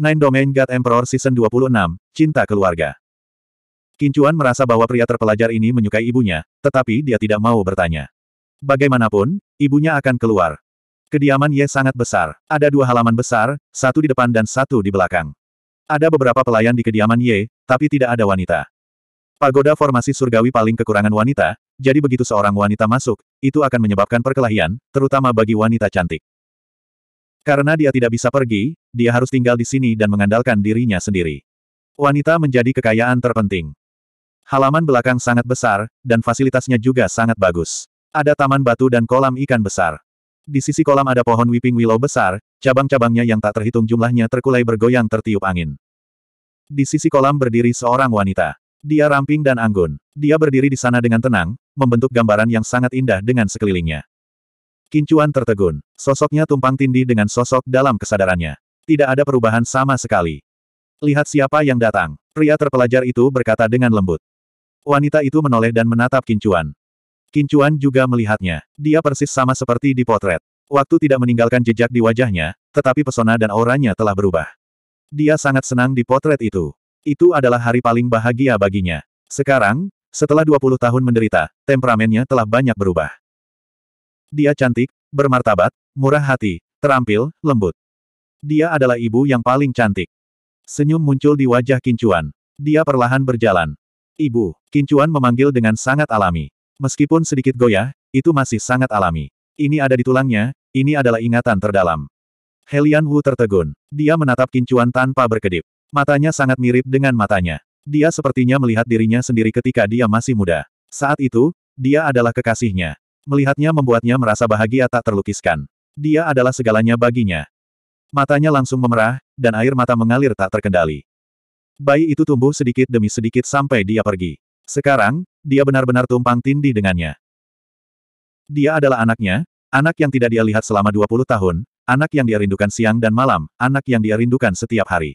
Nine Domain God Emperor Season 26, Cinta Keluarga. Kincuan merasa bahwa pria terpelajar ini menyukai ibunya, tetapi dia tidak mau bertanya. Bagaimanapun, ibunya akan keluar. Kediaman Ye sangat besar. Ada dua halaman besar, satu di depan dan satu di belakang. Ada beberapa pelayan di kediaman Ye, tapi tidak ada wanita. Pagoda formasi surgawi paling kekurangan wanita, jadi begitu seorang wanita masuk, itu akan menyebabkan perkelahian, terutama bagi wanita cantik. Karena dia tidak bisa pergi, dia harus tinggal di sini dan mengandalkan dirinya sendiri. Wanita menjadi kekayaan terpenting. Halaman belakang sangat besar, dan fasilitasnya juga sangat bagus. Ada taman batu dan kolam ikan besar. Di sisi kolam ada pohon weeping willow besar, cabang-cabangnya yang tak terhitung jumlahnya terkulai bergoyang tertiup angin. Di sisi kolam berdiri seorang wanita. Dia ramping dan anggun. Dia berdiri di sana dengan tenang, membentuk gambaran yang sangat indah dengan sekelilingnya. Kincuan tertegun. Sosoknya tumpang tindih dengan sosok dalam kesadarannya. Tidak ada perubahan sama sekali. Lihat siapa yang datang. Pria terpelajar itu berkata dengan lembut. Wanita itu menoleh dan menatap Kincuan. Kincuan juga melihatnya. Dia persis sama seperti di potret. Waktu tidak meninggalkan jejak di wajahnya, tetapi pesona dan auranya telah berubah. Dia sangat senang di potret itu. Itu adalah hari paling bahagia baginya. Sekarang, setelah 20 tahun menderita, temperamennya telah banyak berubah. Dia cantik, bermartabat, murah hati, terampil, lembut. Dia adalah ibu yang paling cantik. Senyum muncul di wajah Kincuan. Dia perlahan berjalan. Ibu, Kincuan memanggil dengan sangat alami. Meskipun sedikit goyah, itu masih sangat alami. Ini ada di tulangnya, ini adalah ingatan terdalam. Helian Wu tertegun. Dia menatap Kincuan tanpa berkedip. Matanya sangat mirip dengan matanya. Dia sepertinya melihat dirinya sendiri ketika dia masih muda. Saat itu, dia adalah kekasihnya. Melihatnya membuatnya merasa bahagia tak terlukiskan. Dia adalah segalanya baginya. Matanya langsung memerah, dan air mata mengalir tak terkendali. Bayi itu tumbuh sedikit demi sedikit sampai dia pergi. Sekarang, dia benar-benar tumpang tindih dengannya. Dia adalah anaknya, anak yang tidak dia lihat selama 20 tahun, anak yang dia rindukan siang dan malam, anak yang dia rindukan setiap hari.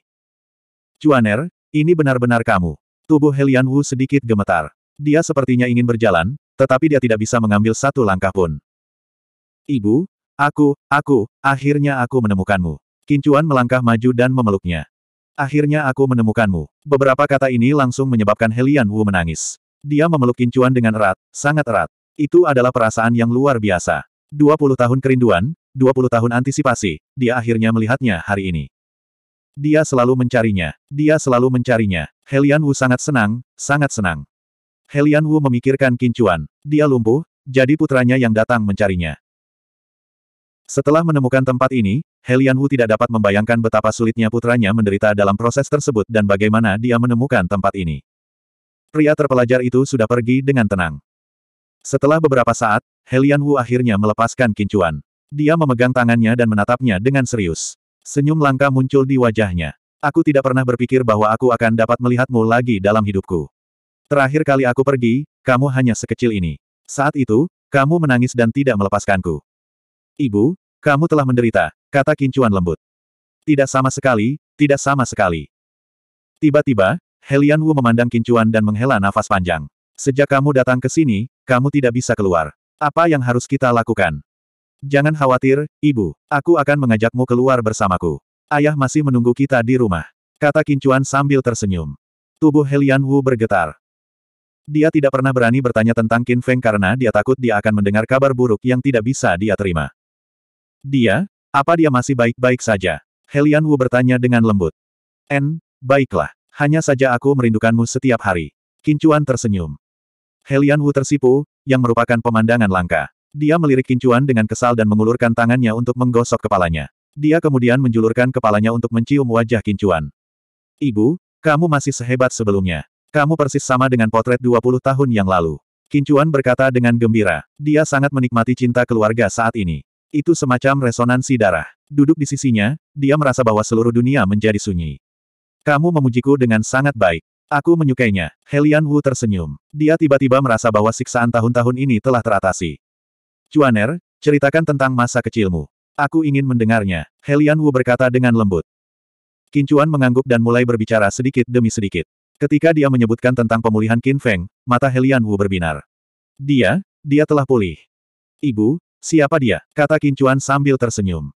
Cuaner, ini benar-benar kamu. Tubuh Helian Wu sedikit gemetar. Dia sepertinya ingin berjalan, tetapi dia tidak bisa mengambil satu langkah pun. Ibu, aku, aku, akhirnya aku menemukanmu. Kincuan melangkah maju dan memeluknya. Akhirnya aku menemukanmu. Beberapa kata ini langsung menyebabkan Helian Wu menangis. Dia memeluk Kincuan dengan erat, sangat erat. Itu adalah perasaan yang luar biasa. 20 tahun kerinduan, 20 tahun antisipasi, dia akhirnya melihatnya hari ini. Dia selalu mencarinya. Dia selalu mencarinya. Helian Wu sangat senang, sangat senang. Helian Wu memikirkan Kincuan. Dia lumpuh, jadi putranya yang datang mencarinya. Setelah menemukan tempat ini, Helian Wu tidak dapat membayangkan betapa sulitnya putranya menderita dalam proses tersebut dan bagaimana dia menemukan tempat ini. Pria terpelajar itu sudah pergi dengan tenang. Setelah beberapa saat, Helian Wu akhirnya melepaskan Kincuan. Dia memegang tangannya dan menatapnya dengan serius. Senyum langka muncul di wajahnya. Aku tidak pernah berpikir bahwa aku akan dapat melihatmu lagi dalam hidupku. Terakhir kali aku pergi, kamu hanya sekecil ini. Saat itu, kamu menangis dan tidak melepaskanku. Ibu, kamu telah menderita, kata Kincuan lembut. Tidak sama sekali, tidak sama sekali. Tiba-tiba, Helian Wu memandang Kincuan dan menghela nafas panjang. Sejak kamu datang ke sini, kamu tidak bisa keluar. Apa yang harus kita lakukan? Jangan khawatir, ibu. Aku akan mengajakmu keluar bersamaku. Ayah masih menunggu kita di rumah. Kata Kincuan sambil tersenyum. Tubuh Helian Wu bergetar. Dia tidak pernah berani bertanya tentang Qin Feng karena dia takut dia akan mendengar kabar buruk yang tidak bisa dia terima. Dia? Apa dia masih baik-baik saja? Helian Wu bertanya dengan lembut. En, baiklah. Hanya saja aku merindukanmu setiap hari. Kincuan tersenyum. Helian Wu tersipu, yang merupakan pemandangan langka. Dia melirik Kincuan dengan kesal dan mengulurkan tangannya untuk menggosok kepalanya. Dia kemudian menjulurkan kepalanya untuk mencium wajah Kincuan. Ibu, kamu masih sehebat sebelumnya. Kamu persis sama dengan potret 20 tahun yang lalu. Kincuan berkata dengan gembira. Dia sangat menikmati cinta keluarga saat ini. Itu semacam resonansi darah. Duduk di sisinya, dia merasa bahwa seluruh dunia menjadi sunyi. Kamu memujiku dengan sangat baik. Aku menyukainya. Helian Wu tersenyum. Dia tiba-tiba merasa bahwa siksaan tahun-tahun ini telah teratasi. Cuaner, ceritakan tentang masa kecilmu. Aku ingin mendengarnya. Helian Wu berkata dengan lembut. Kincuan mengangguk dan mulai berbicara sedikit demi sedikit. Ketika dia menyebutkan tentang pemulihan Qin Feng, mata Helian Wu berbinar. Dia, dia telah pulih. Ibu, siapa dia? Kata Qin Chuan sambil tersenyum.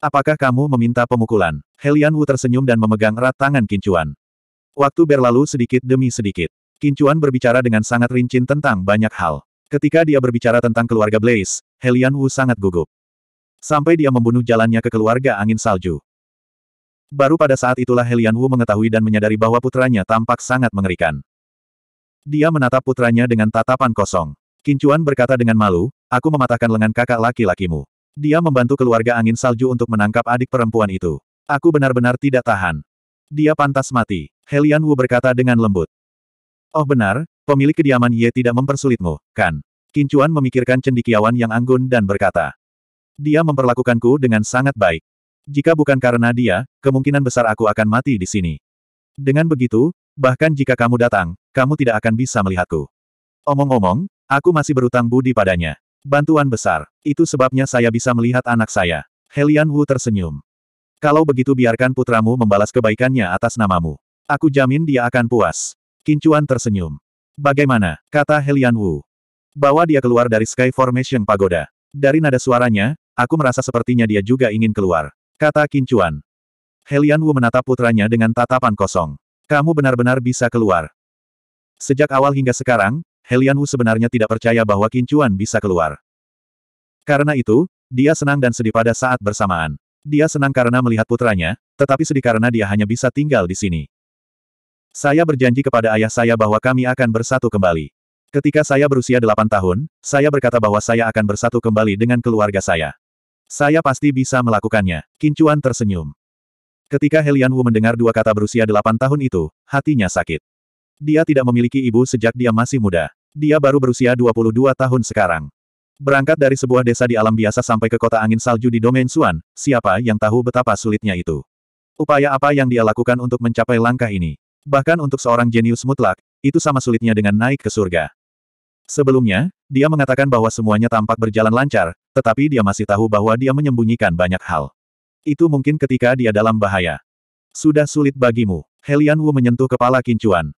Apakah kamu meminta pemukulan? Helian Wu tersenyum dan memegang erat tangan Qin Chuan. Waktu berlalu sedikit demi sedikit. Qin Chuan berbicara dengan sangat rincin tentang banyak hal. Ketika dia berbicara tentang keluarga Blaze, Helian Wu sangat gugup. Sampai dia membunuh jalannya ke keluarga angin salju. Baru pada saat itulah Helian Wu mengetahui dan menyadari bahwa putranya tampak sangat mengerikan. Dia menatap putranya dengan tatapan kosong. Kincuan berkata dengan malu, aku mematahkan lengan kakak laki-lakimu. Dia membantu keluarga angin salju untuk menangkap adik perempuan itu. Aku benar-benar tidak tahan. Dia pantas mati. Helian Wu berkata dengan lembut. Oh benar, pemilik kediaman Ye tidak mempersulitmu, kan? Kincuan memikirkan cendikiawan yang anggun dan berkata. Dia memperlakukanku dengan sangat baik. Jika bukan karena dia, kemungkinan besar aku akan mati di sini. Dengan begitu, bahkan jika kamu datang, kamu tidak akan bisa melihatku. Omong-omong, aku masih berutang budi padanya. Bantuan besar. Itu sebabnya saya bisa melihat anak saya. Helian Wu tersenyum. Kalau begitu biarkan putramu membalas kebaikannya atas namamu. Aku jamin dia akan puas. Kincuan tersenyum. Bagaimana, kata Helian Wu. Bawa dia keluar dari Sky Formation Pagoda. Dari nada suaranya, aku merasa sepertinya dia juga ingin keluar. Kata Kincuan. Helian Wu menatap putranya dengan tatapan kosong. Kamu benar-benar bisa keluar. Sejak awal hingga sekarang, Helian Wu sebenarnya tidak percaya bahwa Kincuan bisa keluar. Karena itu, dia senang dan sedih pada saat bersamaan. Dia senang karena melihat putranya, tetapi sedih karena dia hanya bisa tinggal di sini. Saya berjanji kepada ayah saya bahwa kami akan bersatu kembali. Ketika saya berusia 8 tahun, saya berkata bahwa saya akan bersatu kembali dengan keluarga saya. Saya pasti bisa melakukannya. Kincuan tersenyum. Ketika Helian Wu mendengar dua kata berusia delapan tahun itu, hatinya sakit. Dia tidak memiliki ibu sejak dia masih muda. Dia baru berusia 22 tahun sekarang. Berangkat dari sebuah desa di alam biasa sampai ke kota angin salju di domain Suan, siapa yang tahu betapa sulitnya itu. Upaya apa yang dia lakukan untuk mencapai langkah ini? Bahkan untuk seorang jenius mutlak, itu sama sulitnya dengan naik ke surga. Sebelumnya, dia mengatakan bahwa semuanya tampak berjalan lancar, tetapi dia masih tahu bahwa dia menyembunyikan banyak hal. Itu mungkin ketika dia dalam bahaya. Sudah sulit bagimu. Helian Wu menyentuh kepala Kincuan.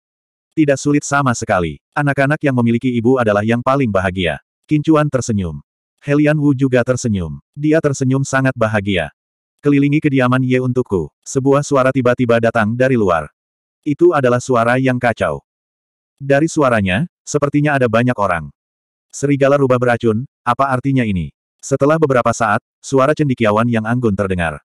Tidak sulit sama sekali. Anak-anak yang memiliki ibu adalah yang paling bahagia. Kincuan tersenyum. Helian Wu juga tersenyum. Dia tersenyum sangat bahagia. Kelilingi kediaman Ye untukku. Sebuah suara tiba-tiba datang dari luar. Itu adalah suara yang kacau. Dari suaranya, sepertinya ada banyak orang. Serigala rubah beracun, apa artinya ini? Setelah beberapa saat, suara cendikiawan yang anggun terdengar.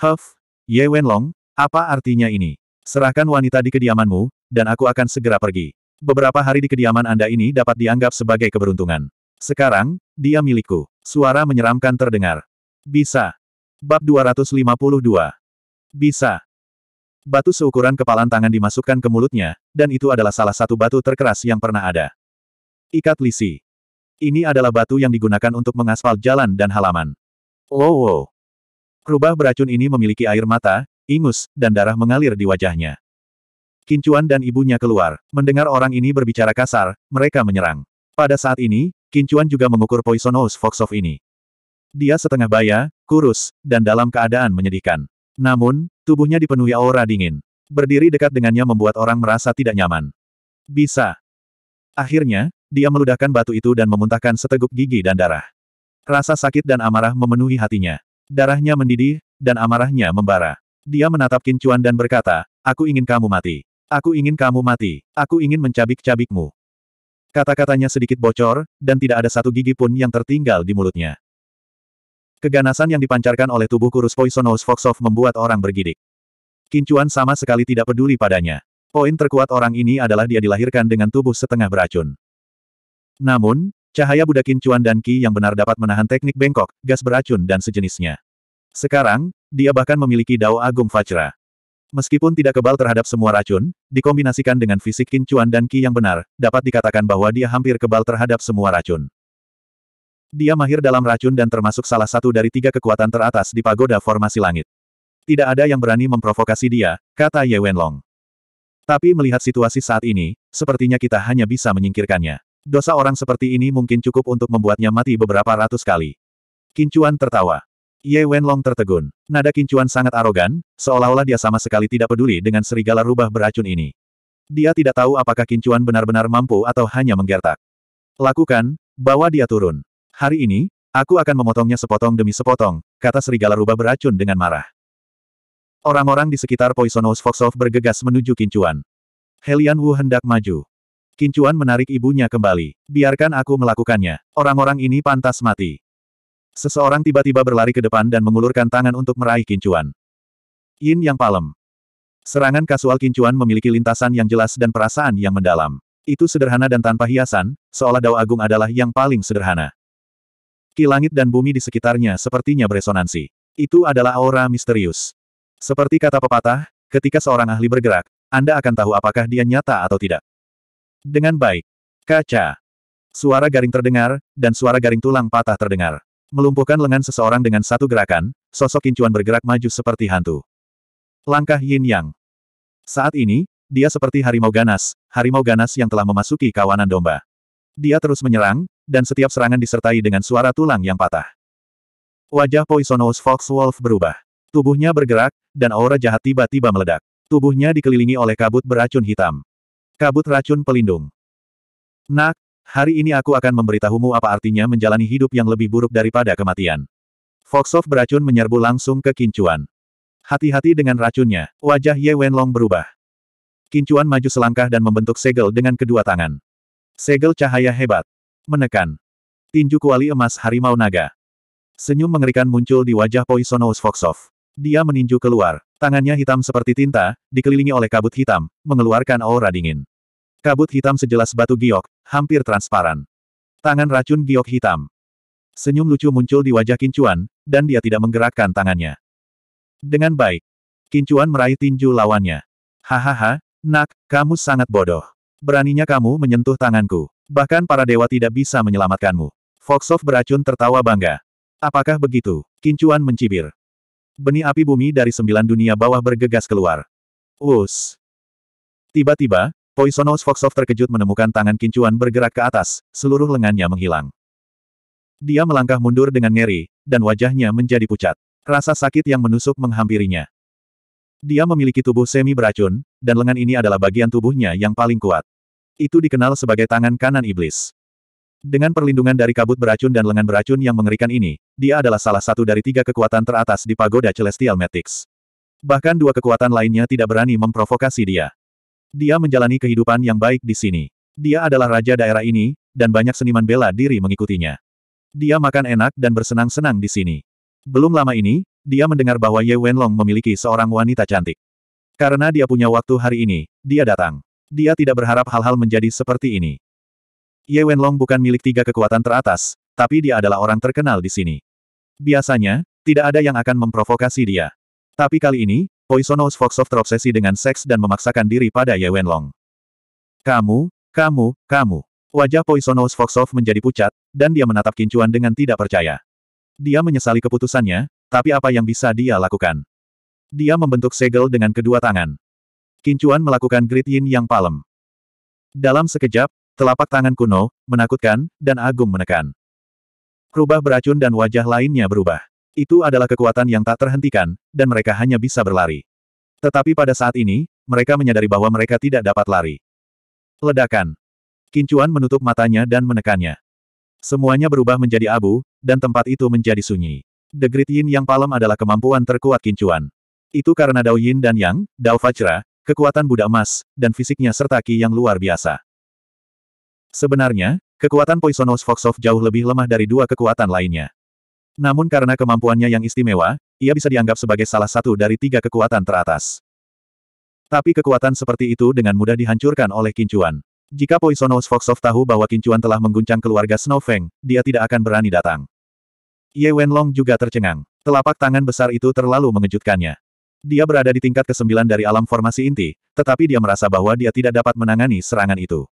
Huff, Ye Wenlong, apa artinya ini? Serahkan wanita di kediamanmu, dan aku akan segera pergi. Beberapa hari di kediaman Anda ini dapat dianggap sebagai keberuntungan. Sekarang, dia milikku. Suara menyeramkan terdengar. Bisa. Bab 252. Bisa. Batu seukuran kepalan tangan dimasukkan ke mulutnya, dan itu adalah salah satu batu terkeras yang pernah ada. Ikat lisi. Ini adalah batu yang digunakan untuk mengaspal jalan dan halaman. Wow! Oh, wow. Rubah beracun ini memiliki air mata, ingus, dan darah mengalir di wajahnya. Kincuan dan ibunya keluar. Mendengar orang ini berbicara kasar, mereka menyerang. Pada saat ini, Kincuan juga mengukur Poisonous Fox of ini. Dia setengah baya, kurus, dan dalam keadaan menyedihkan. Namun, tubuhnya dipenuhi aura dingin. Berdiri dekat dengannya membuat orang merasa tidak nyaman. Bisa. Akhirnya, dia meludahkan batu itu dan memuntahkan seteguk gigi dan darah. Rasa sakit dan amarah memenuhi hatinya. Darahnya mendidih, dan amarahnya membara. Dia menatap Kincuan dan berkata, Aku ingin kamu mati. Aku ingin kamu mati. Aku ingin mencabik-cabikmu. Kata-katanya sedikit bocor, dan tidak ada satu gigi pun yang tertinggal di mulutnya. Keganasan yang dipancarkan oleh tubuh kurus Poisonous Foxov membuat orang bergidik. Kincuan sama sekali tidak peduli padanya. Poin terkuat orang ini adalah dia dilahirkan dengan tubuh setengah beracun. Namun, cahaya budakin cuan dan ki yang benar dapat menahan teknik bengkok, gas beracun dan sejenisnya. Sekarang, dia bahkan memiliki dao agung fajra. Meskipun tidak kebal terhadap semua racun, dikombinasikan dengan fisik kincuan dan ki yang benar, dapat dikatakan bahwa dia hampir kebal terhadap semua racun. Dia mahir dalam racun dan termasuk salah satu dari tiga kekuatan teratas di pagoda formasi langit. Tidak ada yang berani memprovokasi dia, kata Ye Wenlong. Tapi melihat situasi saat ini, sepertinya kita hanya bisa menyingkirkannya. Dosa orang seperti ini mungkin cukup untuk membuatnya mati beberapa ratus kali. Kincuan tertawa. Ye Wenlong tertegun. Nada Kincuan sangat arogan, seolah-olah dia sama sekali tidak peduli dengan serigala rubah beracun ini. Dia tidak tahu apakah Kincuan benar-benar mampu atau hanya menggertak. Lakukan, bawa dia turun. Hari ini, aku akan memotongnya sepotong demi sepotong, kata serigala rubah beracun dengan marah. Orang-orang di sekitar Poisonous Foxhoff bergegas menuju Kincuan. Helian Wu hendak maju. Kincuan menarik ibunya kembali. Biarkan aku melakukannya. Orang-orang ini pantas mati. Seseorang tiba-tiba berlari ke depan dan mengulurkan tangan untuk meraih Kincuan. Yin yang palem. Serangan kasual Kincuan memiliki lintasan yang jelas dan perasaan yang mendalam. Itu sederhana dan tanpa hiasan, seolah Dao Agung adalah yang paling sederhana. Ki dan bumi di sekitarnya sepertinya beresonansi. Itu adalah aura misterius. Seperti kata pepatah, ketika seorang ahli bergerak, Anda akan tahu apakah dia nyata atau tidak. Dengan baik. Kaca. Suara garing terdengar, dan suara garing tulang patah terdengar. Melumpuhkan lengan seseorang dengan satu gerakan, sosok kincuan bergerak maju seperti hantu. Langkah yin yang. Saat ini, dia seperti harimau ganas, harimau ganas yang telah memasuki kawanan domba. Dia terus menyerang, dan setiap serangan disertai dengan suara tulang yang patah. Wajah Poisonous Fox Wolf berubah. Tubuhnya bergerak, dan aura jahat tiba-tiba meledak. Tubuhnya dikelilingi oleh kabut beracun hitam. Kabut racun pelindung. Nak, hari ini aku akan memberitahumu apa artinya menjalani hidup yang lebih buruk daripada kematian. Foxov beracun menyerbu langsung ke Kincuan. Hati-hati dengan racunnya, wajah Ye Wenlong berubah. Kincuan maju selangkah dan membentuk segel dengan kedua tangan. Segel cahaya hebat. Menekan. Tinju kuali emas harimau naga. Senyum mengerikan muncul di wajah Poisonous Foxov. Dia meninju keluar. Tangannya hitam seperti tinta, dikelilingi oleh kabut hitam, mengeluarkan aura dingin. Kabut hitam sejelas batu giok, hampir transparan. Tangan racun giok hitam. Senyum lucu muncul di wajah Kincuan, dan dia tidak menggerakkan tangannya. Dengan baik, Kincuan meraih tinju lawannya. Hahaha, nak, kamu sangat bodoh. Beraninya kamu menyentuh tanganku. Bahkan para dewa tidak bisa menyelamatkanmu. Foxov beracun tertawa bangga. Apakah begitu? Kincuan mencibir. Benih api bumi dari sembilan dunia bawah bergegas keluar. Us. Tiba-tiba, Poisonos Foxov terkejut menemukan tangan kincuan bergerak ke atas, seluruh lengannya menghilang. Dia melangkah mundur dengan ngeri, dan wajahnya menjadi pucat. Rasa sakit yang menusuk menghampirinya. Dia memiliki tubuh semi beracun, dan lengan ini adalah bagian tubuhnya yang paling kuat. Itu dikenal sebagai tangan kanan iblis. Dengan perlindungan dari kabut beracun dan lengan beracun yang mengerikan ini, dia adalah salah satu dari tiga kekuatan teratas di pagoda Celestial Metics. Bahkan dua kekuatan lainnya tidak berani memprovokasi dia. Dia menjalani kehidupan yang baik di sini. Dia adalah raja daerah ini, dan banyak seniman bela diri mengikutinya. Dia makan enak dan bersenang-senang di sini. Belum lama ini, dia mendengar bahwa Ye Wenlong memiliki seorang wanita cantik. Karena dia punya waktu hari ini, dia datang. Dia tidak berharap hal-hal menjadi seperti ini. Ye Wenlong bukan milik tiga kekuatan teratas, tapi dia adalah orang terkenal di sini. Biasanya, tidak ada yang akan memprovokasi dia. Tapi kali ini, Poisonous of terobsesi dengan seks dan memaksakan diri pada Ye Wenlong. Kamu, kamu, kamu. Wajah Poisonous Foxov menjadi pucat, dan dia menatap kincuan dengan tidak percaya. Dia menyesali keputusannya, tapi apa yang bisa dia lakukan? Dia membentuk segel dengan kedua tangan. Kincuan melakukan gritin yin yang palem. Dalam sekejap, Telapak tangan kuno, menakutkan, dan agung menekan. Rubah beracun dan wajah lainnya berubah. Itu adalah kekuatan yang tak terhentikan, dan mereka hanya bisa berlari. Tetapi pada saat ini, mereka menyadari bahwa mereka tidak dapat lari. Ledakan. Kincuan menutup matanya dan menekannya. Semuanya berubah menjadi abu, dan tempat itu menjadi sunyi. The Great Yin Yang Palem adalah kemampuan terkuat Kincuan. Itu karena Dao Yin dan Yang, Dao Fajra, kekuatan Buddha emas, dan fisiknya serta Ki yang luar biasa. Sebenarnya, kekuatan Poisonous Fox of jauh lebih lemah dari dua kekuatan lainnya. Namun karena kemampuannya yang istimewa, ia bisa dianggap sebagai salah satu dari tiga kekuatan teratas. Tapi kekuatan seperti itu dengan mudah dihancurkan oleh Kincuan. Jika Poisonous Fox of tahu bahwa Kincuan telah mengguncang keluarga Snow Snowfang, dia tidak akan berani datang. Ye Wenlong juga tercengang. Telapak tangan besar itu terlalu mengejutkannya. Dia berada di tingkat ke-9 dari alam formasi inti, tetapi dia merasa bahwa dia tidak dapat menangani serangan itu.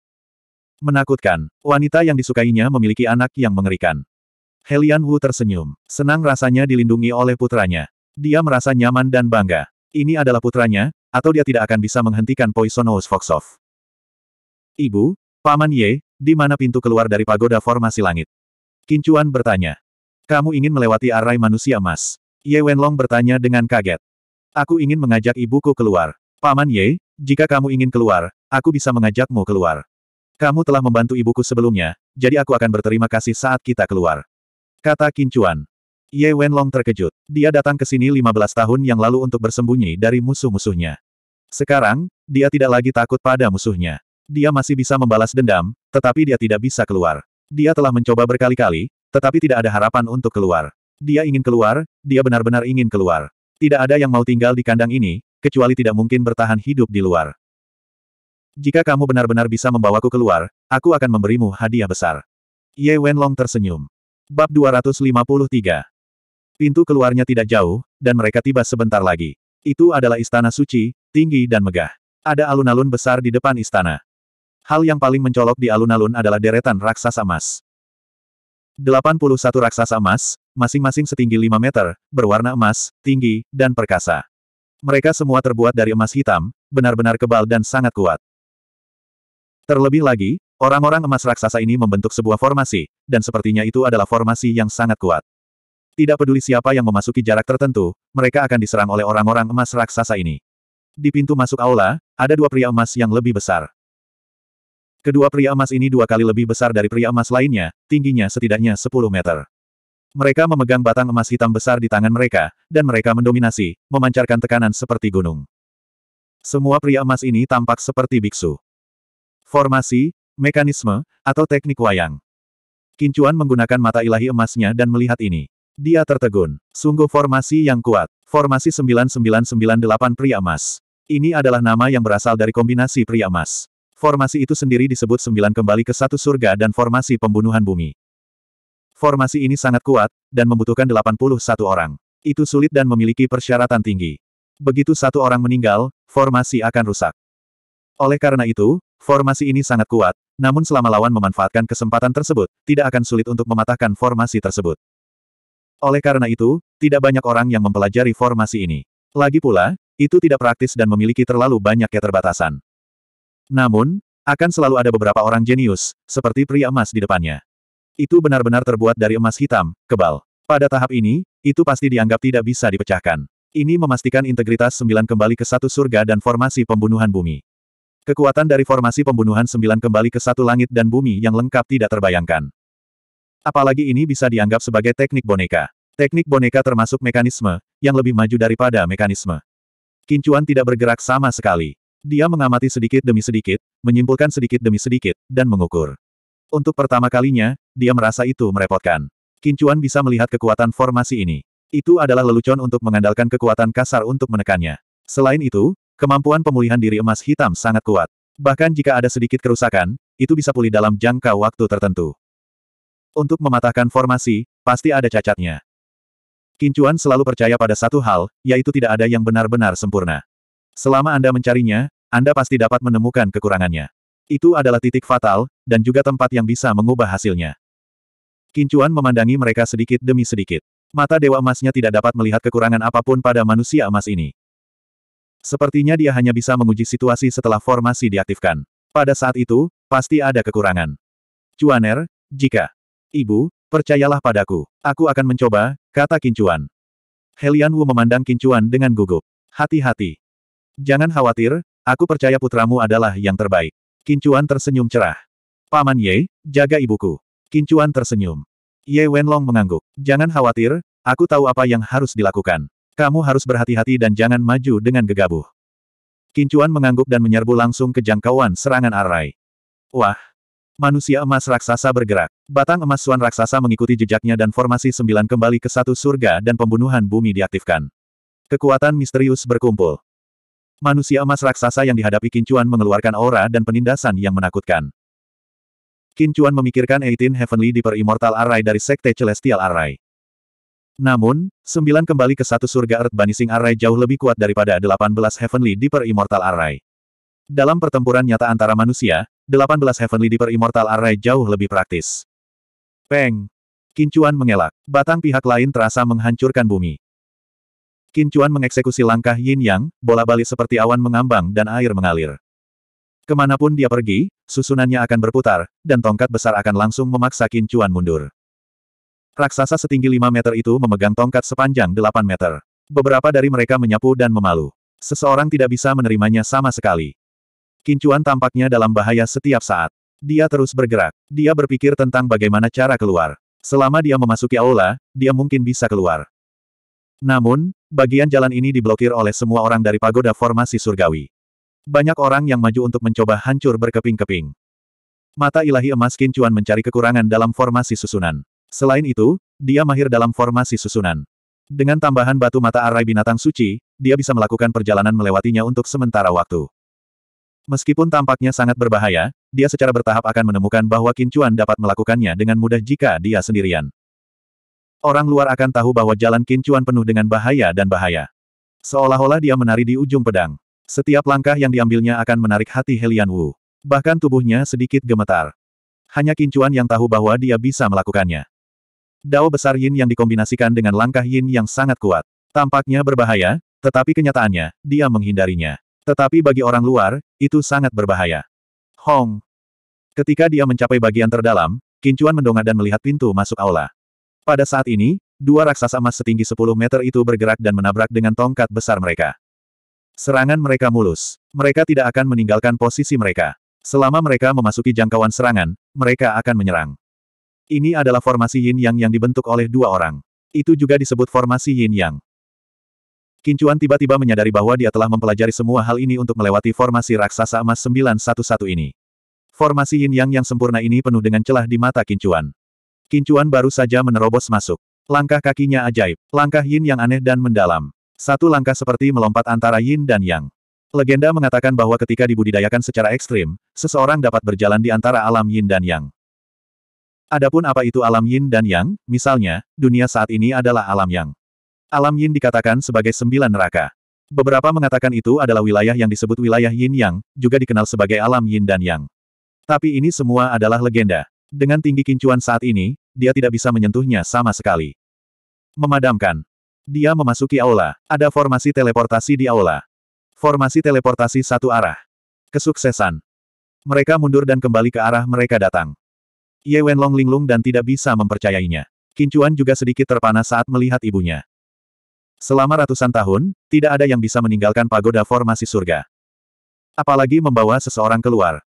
Menakutkan, wanita yang disukainya memiliki anak yang mengerikan. Helian Wu tersenyum. Senang rasanya dilindungi oleh putranya. Dia merasa nyaman dan bangga. Ini adalah putranya, atau dia tidak akan bisa menghentikan Poisonous Foxov. Ibu, Paman Ye, di mana pintu keluar dari pagoda formasi langit? Kincuan bertanya. Kamu ingin melewati arai manusia emas? Ye Wenlong bertanya dengan kaget. Aku ingin mengajak ibuku keluar. Paman Ye, jika kamu ingin keluar, aku bisa mengajakmu keluar. Kamu telah membantu ibuku sebelumnya, jadi aku akan berterima kasih saat kita keluar. Kata Kincuan. Ye Wenlong terkejut. Dia datang ke sini 15 tahun yang lalu untuk bersembunyi dari musuh-musuhnya. Sekarang, dia tidak lagi takut pada musuhnya. Dia masih bisa membalas dendam, tetapi dia tidak bisa keluar. Dia telah mencoba berkali-kali, tetapi tidak ada harapan untuk keluar. Dia ingin keluar, dia benar-benar ingin keluar. Tidak ada yang mau tinggal di kandang ini, kecuali tidak mungkin bertahan hidup di luar. Jika kamu benar-benar bisa membawaku keluar, aku akan memberimu hadiah besar. Ye Wenlong tersenyum. Bab 253 Pintu keluarnya tidak jauh, dan mereka tiba sebentar lagi. Itu adalah istana suci, tinggi dan megah. Ada alun-alun besar di depan istana. Hal yang paling mencolok di alun-alun adalah deretan raksasa emas. 81 raksasa emas, masing-masing setinggi 5 meter, berwarna emas, tinggi, dan perkasa. Mereka semua terbuat dari emas hitam, benar-benar kebal dan sangat kuat. Terlebih lagi, orang-orang emas raksasa ini membentuk sebuah formasi, dan sepertinya itu adalah formasi yang sangat kuat. Tidak peduli siapa yang memasuki jarak tertentu, mereka akan diserang oleh orang-orang emas raksasa ini. Di pintu masuk aula, ada dua pria emas yang lebih besar. Kedua pria emas ini dua kali lebih besar dari pria emas lainnya, tingginya setidaknya 10 meter. Mereka memegang batang emas hitam besar di tangan mereka, dan mereka mendominasi, memancarkan tekanan seperti gunung. Semua pria emas ini tampak seperti biksu formasi, mekanisme, atau teknik wayang. Kincuan menggunakan mata ilahi emasnya dan melihat ini. Dia tertegun. Sungguh formasi yang kuat. Formasi 9998 pria emas. Ini adalah nama yang berasal dari kombinasi pria emas. Formasi itu sendiri disebut sembilan kembali ke satu surga dan formasi pembunuhan bumi. Formasi ini sangat kuat, dan membutuhkan 81 orang. Itu sulit dan memiliki persyaratan tinggi. Begitu satu orang meninggal, formasi akan rusak. Oleh karena itu, Formasi ini sangat kuat, namun selama lawan memanfaatkan kesempatan tersebut, tidak akan sulit untuk mematahkan formasi tersebut. Oleh karena itu, tidak banyak orang yang mempelajari formasi ini. Lagi pula, itu tidak praktis dan memiliki terlalu banyak keterbatasan. Namun, akan selalu ada beberapa orang jenius, seperti pria emas di depannya. Itu benar-benar terbuat dari emas hitam, kebal. Pada tahap ini, itu pasti dianggap tidak bisa dipecahkan. Ini memastikan integritas sembilan kembali ke satu surga dan formasi pembunuhan bumi. Kekuatan dari formasi pembunuhan sembilan kembali ke satu langit dan bumi yang lengkap tidak terbayangkan. Apalagi ini bisa dianggap sebagai teknik boneka. Teknik boneka termasuk mekanisme, yang lebih maju daripada mekanisme. Kincuan tidak bergerak sama sekali. Dia mengamati sedikit demi sedikit, menyimpulkan sedikit demi sedikit, dan mengukur. Untuk pertama kalinya, dia merasa itu merepotkan. Kincuan bisa melihat kekuatan formasi ini. Itu adalah lelucon untuk mengandalkan kekuatan kasar untuk menekannya. Selain itu, Kemampuan pemulihan diri emas hitam sangat kuat. Bahkan jika ada sedikit kerusakan, itu bisa pulih dalam jangka waktu tertentu. Untuk mematahkan formasi, pasti ada cacatnya. Kincuan selalu percaya pada satu hal, yaitu tidak ada yang benar-benar sempurna. Selama Anda mencarinya, Anda pasti dapat menemukan kekurangannya. Itu adalah titik fatal, dan juga tempat yang bisa mengubah hasilnya. Kincuan memandangi mereka sedikit demi sedikit. Mata Dewa Emasnya tidak dapat melihat kekurangan apapun pada manusia emas ini. Sepertinya dia hanya bisa menguji situasi setelah formasi diaktifkan. Pada saat itu, pasti ada kekurangan. Cuaner, jika Ibu, percayalah padaku. Aku akan mencoba, kata Kincuan. Helian Wu memandang Kincuan dengan gugup. Hati-hati. Jangan khawatir, aku percaya putramu adalah yang terbaik. Kincuan tersenyum cerah. Paman Ye, jaga ibuku. Kincuan tersenyum. Ye Wenlong mengangguk. Jangan khawatir, aku tahu apa yang harus dilakukan. Kamu harus berhati-hati dan jangan maju dengan gegabah. Kincuan mengangguk dan menyerbu langsung ke jangkauan serangan Arai. Wah! Manusia emas raksasa bergerak. Batang emas suan raksasa mengikuti jejaknya dan formasi sembilan kembali ke satu surga dan pembunuhan bumi diaktifkan. Kekuatan misterius berkumpul. Manusia emas raksasa yang dihadapi Kincuan mengeluarkan aura dan penindasan yang menakutkan. Kincuan memikirkan 18 Heavenly Di Per Immortal Array dari Sekte Celestial Array. Namun, sembilan kembali ke satu surga Earth Banishing Array jauh lebih kuat daripada 18 Heavenly Deeper Immortal Array. Dalam pertempuran nyata antara manusia, 18 Heavenly Deeper Immortal Array jauh lebih praktis. Peng! Kincuan mengelak. Batang pihak lain terasa menghancurkan bumi. Kincuan mengeksekusi langkah yin yang, bola balik seperti awan mengambang dan air mengalir. Kemanapun dia pergi, susunannya akan berputar, dan tongkat besar akan langsung memaksa Kincuan mundur. Raksasa setinggi 5 meter itu memegang tongkat sepanjang 8 meter. Beberapa dari mereka menyapu dan memalu. Seseorang tidak bisa menerimanya sama sekali. Kincuan tampaknya dalam bahaya setiap saat. Dia terus bergerak. Dia berpikir tentang bagaimana cara keluar. Selama dia memasuki aula, dia mungkin bisa keluar. Namun, bagian jalan ini diblokir oleh semua orang dari pagoda formasi surgawi. Banyak orang yang maju untuk mencoba hancur berkeping-keping. Mata ilahi emas Kincuan mencari kekurangan dalam formasi susunan. Selain itu, dia mahir dalam formasi susunan. Dengan tambahan batu mata arai binatang suci, dia bisa melakukan perjalanan melewatinya untuk sementara waktu. Meskipun tampaknya sangat berbahaya, dia secara bertahap akan menemukan bahwa Kincuan dapat melakukannya dengan mudah jika dia sendirian. Orang luar akan tahu bahwa jalan Kincuan penuh dengan bahaya dan bahaya. Seolah-olah dia menari di ujung pedang. Setiap langkah yang diambilnya akan menarik hati Helian Wu. Bahkan tubuhnya sedikit gemetar. Hanya Kincuan yang tahu bahwa dia bisa melakukannya. Dao besar yin yang dikombinasikan dengan langkah yin yang sangat kuat. Tampaknya berbahaya, tetapi kenyataannya, dia menghindarinya. Tetapi bagi orang luar, itu sangat berbahaya. Hong. Ketika dia mencapai bagian terdalam, Kincuan mendongak dan melihat pintu masuk aula. Pada saat ini, dua raksasa emas setinggi 10 meter itu bergerak dan menabrak dengan tongkat besar mereka. Serangan mereka mulus. Mereka tidak akan meninggalkan posisi mereka. Selama mereka memasuki jangkauan serangan, mereka akan menyerang. Ini adalah formasi yin yang yang dibentuk oleh dua orang. Itu juga disebut formasi yin yang. Kincuan tiba-tiba menyadari bahwa dia telah mempelajari semua hal ini untuk melewati formasi raksasa emas 911 ini. Formasi yin yang yang sempurna ini penuh dengan celah di mata Kincuan. Kincuan baru saja menerobos masuk. Langkah kakinya ajaib, langkah yin yang aneh dan mendalam. Satu langkah seperti melompat antara yin dan yang. Legenda mengatakan bahwa ketika dibudidayakan secara ekstrim, seseorang dapat berjalan di antara alam yin dan yang. Adapun apa itu alam yin dan yang, misalnya, dunia saat ini adalah alam yang. Alam yin dikatakan sebagai sembilan neraka. Beberapa mengatakan itu adalah wilayah yang disebut wilayah yin yang, juga dikenal sebagai alam yin dan yang. Tapi ini semua adalah legenda. Dengan tinggi kincuan saat ini, dia tidak bisa menyentuhnya sama sekali. Memadamkan. Dia memasuki aula. Ada formasi teleportasi di aula. Formasi teleportasi satu arah. Kesuksesan. Mereka mundur dan kembali ke arah mereka datang. Ye Wenlong linglung dan tidak bisa mempercayainya. Kincuan juga sedikit terpana saat melihat ibunya. Selama ratusan tahun, tidak ada yang bisa meninggalkan pagoda formasi surga. Apalagi membawa seseorang keluar.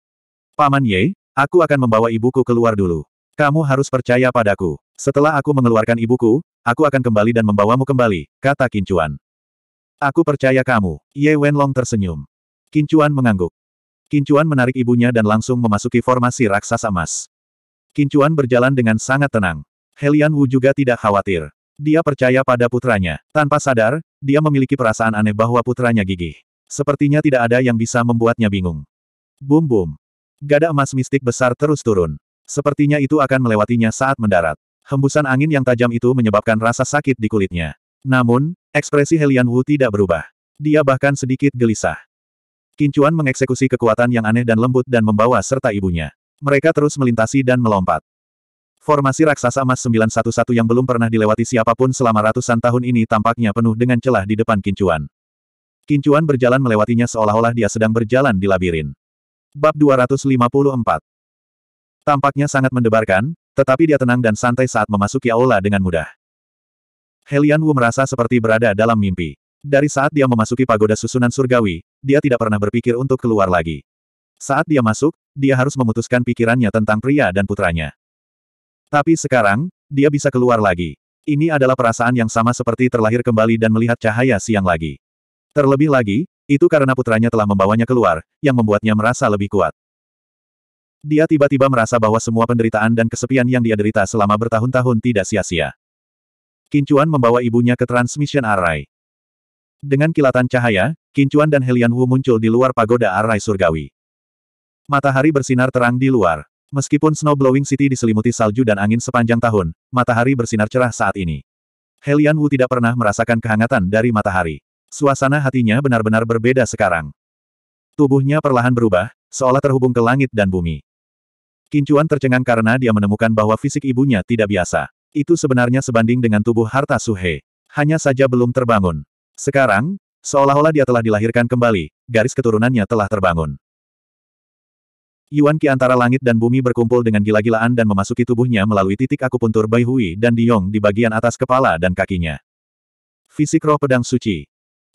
Paman Ye, aku akan membawa ibuku keluar dulu. Kamu harus percaya padaku. Setelah aku mengeluarkan ibuku, aku akan kembali dan membawamu kembali, kata Kincuan. Aku percaya kamu. Ye Wenlong tersenyum. Kincuan mengangguk. Kincuan menarik ibunya dan langsung memasuki formasi raksasa emas. Kincuan berjalan dengan sangat tenang. Helian Wu juga tidak khawatir. Dia percaya pada putranya. Tanpa sadar, dia memiliki perasaan aneh bahwa putranya gigih. Sepertinya tidak ada yang bisa membuatnya bingung. Bum bum. Gada emas mistik besar terus turun. Sepertinya itu akan melewatinya saat mendarat. Hembusan angin yang tajam itu menyebabkan rasa sakit di kulitnya. Namun, ekspresi Helian Wu tidak berubah. Dia bahkan sedikit gelisah. Kincuan mengeksekusi kekuatan yang aneh dan lembut dan membawa serta ibunya. Mereka terus melintasi dan melompat. Formasi raksasa emas 911 yang belum pernah dilewati siapapun selama ratusan tahun ini tampaknya penuh dengan celah di depan Kincuan. Kincuan berjalan melewatinya seolah-olah dia sedang berjalan di labirin. Bab 254 Tampaknya sangat mendebarkan, tetapi dia tenang dan santai saat memasuki aula dengan mudah. Helian Wu merasa seperti berada dalam mimpi. Dari saat dia memasuki pagoda susunan surgawi, dia tidak pernah berpikir untuk keluar lagi. Saat dia masuk, dia harus memutuskan pikirannya tentang pria dan putranya. Tapi sekarang, dia bisa keluar lagi. Ini adalah perasaan yang sama seperti terlahir kembali dan melihat cahaya siang lagi. Terlebih lagi, itu karena putranya telah membawanya keluar, yang membuatnya merasa lebih kuat. Dia tiba-tiba merasa bahwa semua penderitaan dan kesepian yang dia derita selama bertahun-tahun tidak sia-sia. Kincuan membawa ibunya ke Transmission Array. Dengan kilatan cahaya, Kincuan dan Helian Wu muncul di luar pagoda Array Surgawi. Matahari bersinar terang di luar. Meskipun Snow Blowing City diselimuti salju dan angin sepanjang tahun, matahari bersinar cerah saat ini. Helian Wu tidak pernah merasakan kehangatan dari matahari. Suasana hatinya benar-benar berbeda sekarang. Tubuhnya perlahan berubah, seolah terhubung ke langit dan bumi. Kincuan tercengang karena dia menemukan bahwa fisik ibunya tidak biasa. Itu sebenarnya sebanding dengan tubuh harta Suhe. Hanya saja belum terbangun. Sekarang, seolah-olah dia telah dilahirkan kembali, garis keturunannya telah terbangun. Yuan Qi antara langit dan bumi berkumpul dengan gila-gilaan dan memasuki tubuhnya melalui titik akupuntur Bai Hui dan Diong di bagian atas kepala dan kakinya. Fisik roh pedang suci.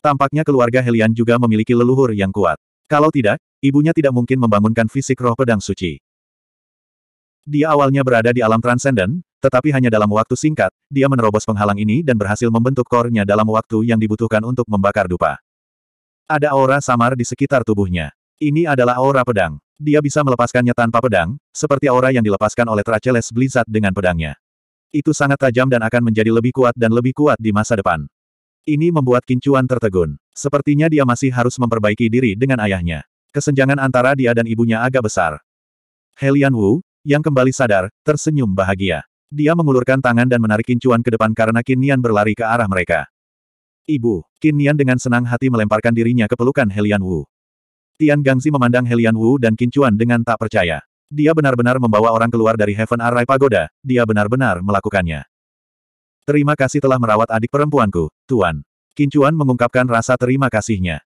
Tampaknya keluarga Helian juga memiliki leluhur yang kuat. Kalau tidak, ibunya tidak mungkin membangunkan fisik roh pedang suci. Dia awalnya berada di alam transenden, tetapi hanya dalam waktu singkat, dia menerobos penghalang ini dan berhasil membentuk kornya dalam waktu yang dibutuhkan untuk membakar dupa. Ada aura samar di sekitar tubuhnya. Ini adalah aura pedang. Dia bisa melepaskannya tanpa pedang, seperti aura yang dilepaskan oleh Traceles Blizzard dengan pedangnya. Itu sangat tajam dan akan menjadi lebih kuat dan lebih kuat di masa depan. Ini membuat Kincuan tertegun. Sepertinya dia masih harus memperbaiki diri dengan ayahnya. Kesenjangan antara dia dan ibunya agak besar. Helian Wu, yang kembali sadar, tersenyum bahagia. Dia mengulurkan tangan dan menarik Kincuan ke depan karena Kinian berlari ke arah mereka. Ibu, Kinian dengan senang hati melemparkan dirinya ke pelukan Helian Wu. Tian Gangzi memandang Helian Wu dan Kincuan dengan tak percaya. Dia benar-benar membawa orang keluar dari Heaven Array Pagoda, dia benar-benar melakukannya. Terima kasih telah merawat adik perempuanku, Tuan. Kincuan mengungkapkan rasa terima kasihnya.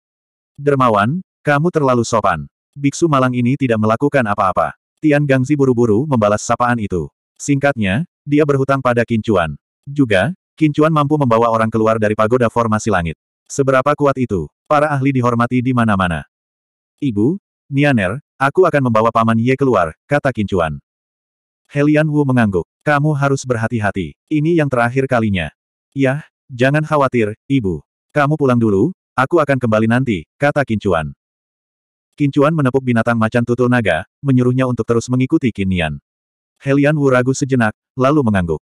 Dermawan, kamu terlalu sopan. Biksu malang ini tidak melakukan apa-apa. Tian Gangzi buru-buru membalas sapaan itu. Singkatnya, dia berhutang pada Kincuan. Juga, Kincuan mampu membawa orang keluar dari pagoda formasi langit. Seberapa kuat itu, para ahli dihormati di mana-mana. Ibu, Nianer, aku akan membawa Paman Ye keluar, kata Kincuan. Helian Wu mengangguk. Kamu harus berhati-hati. Ini yang terakhir kalinya. Yah, jangan khawatir, Ibu. Kamu pulang dulu, aku akan kembali nanti, kata Kincuan. Kincuan menepuk binatang macan tutul naga, menyuruhnya untuk terus mengikuti Kinian. Helian Wu ragu sejenak, lalu mengangguk.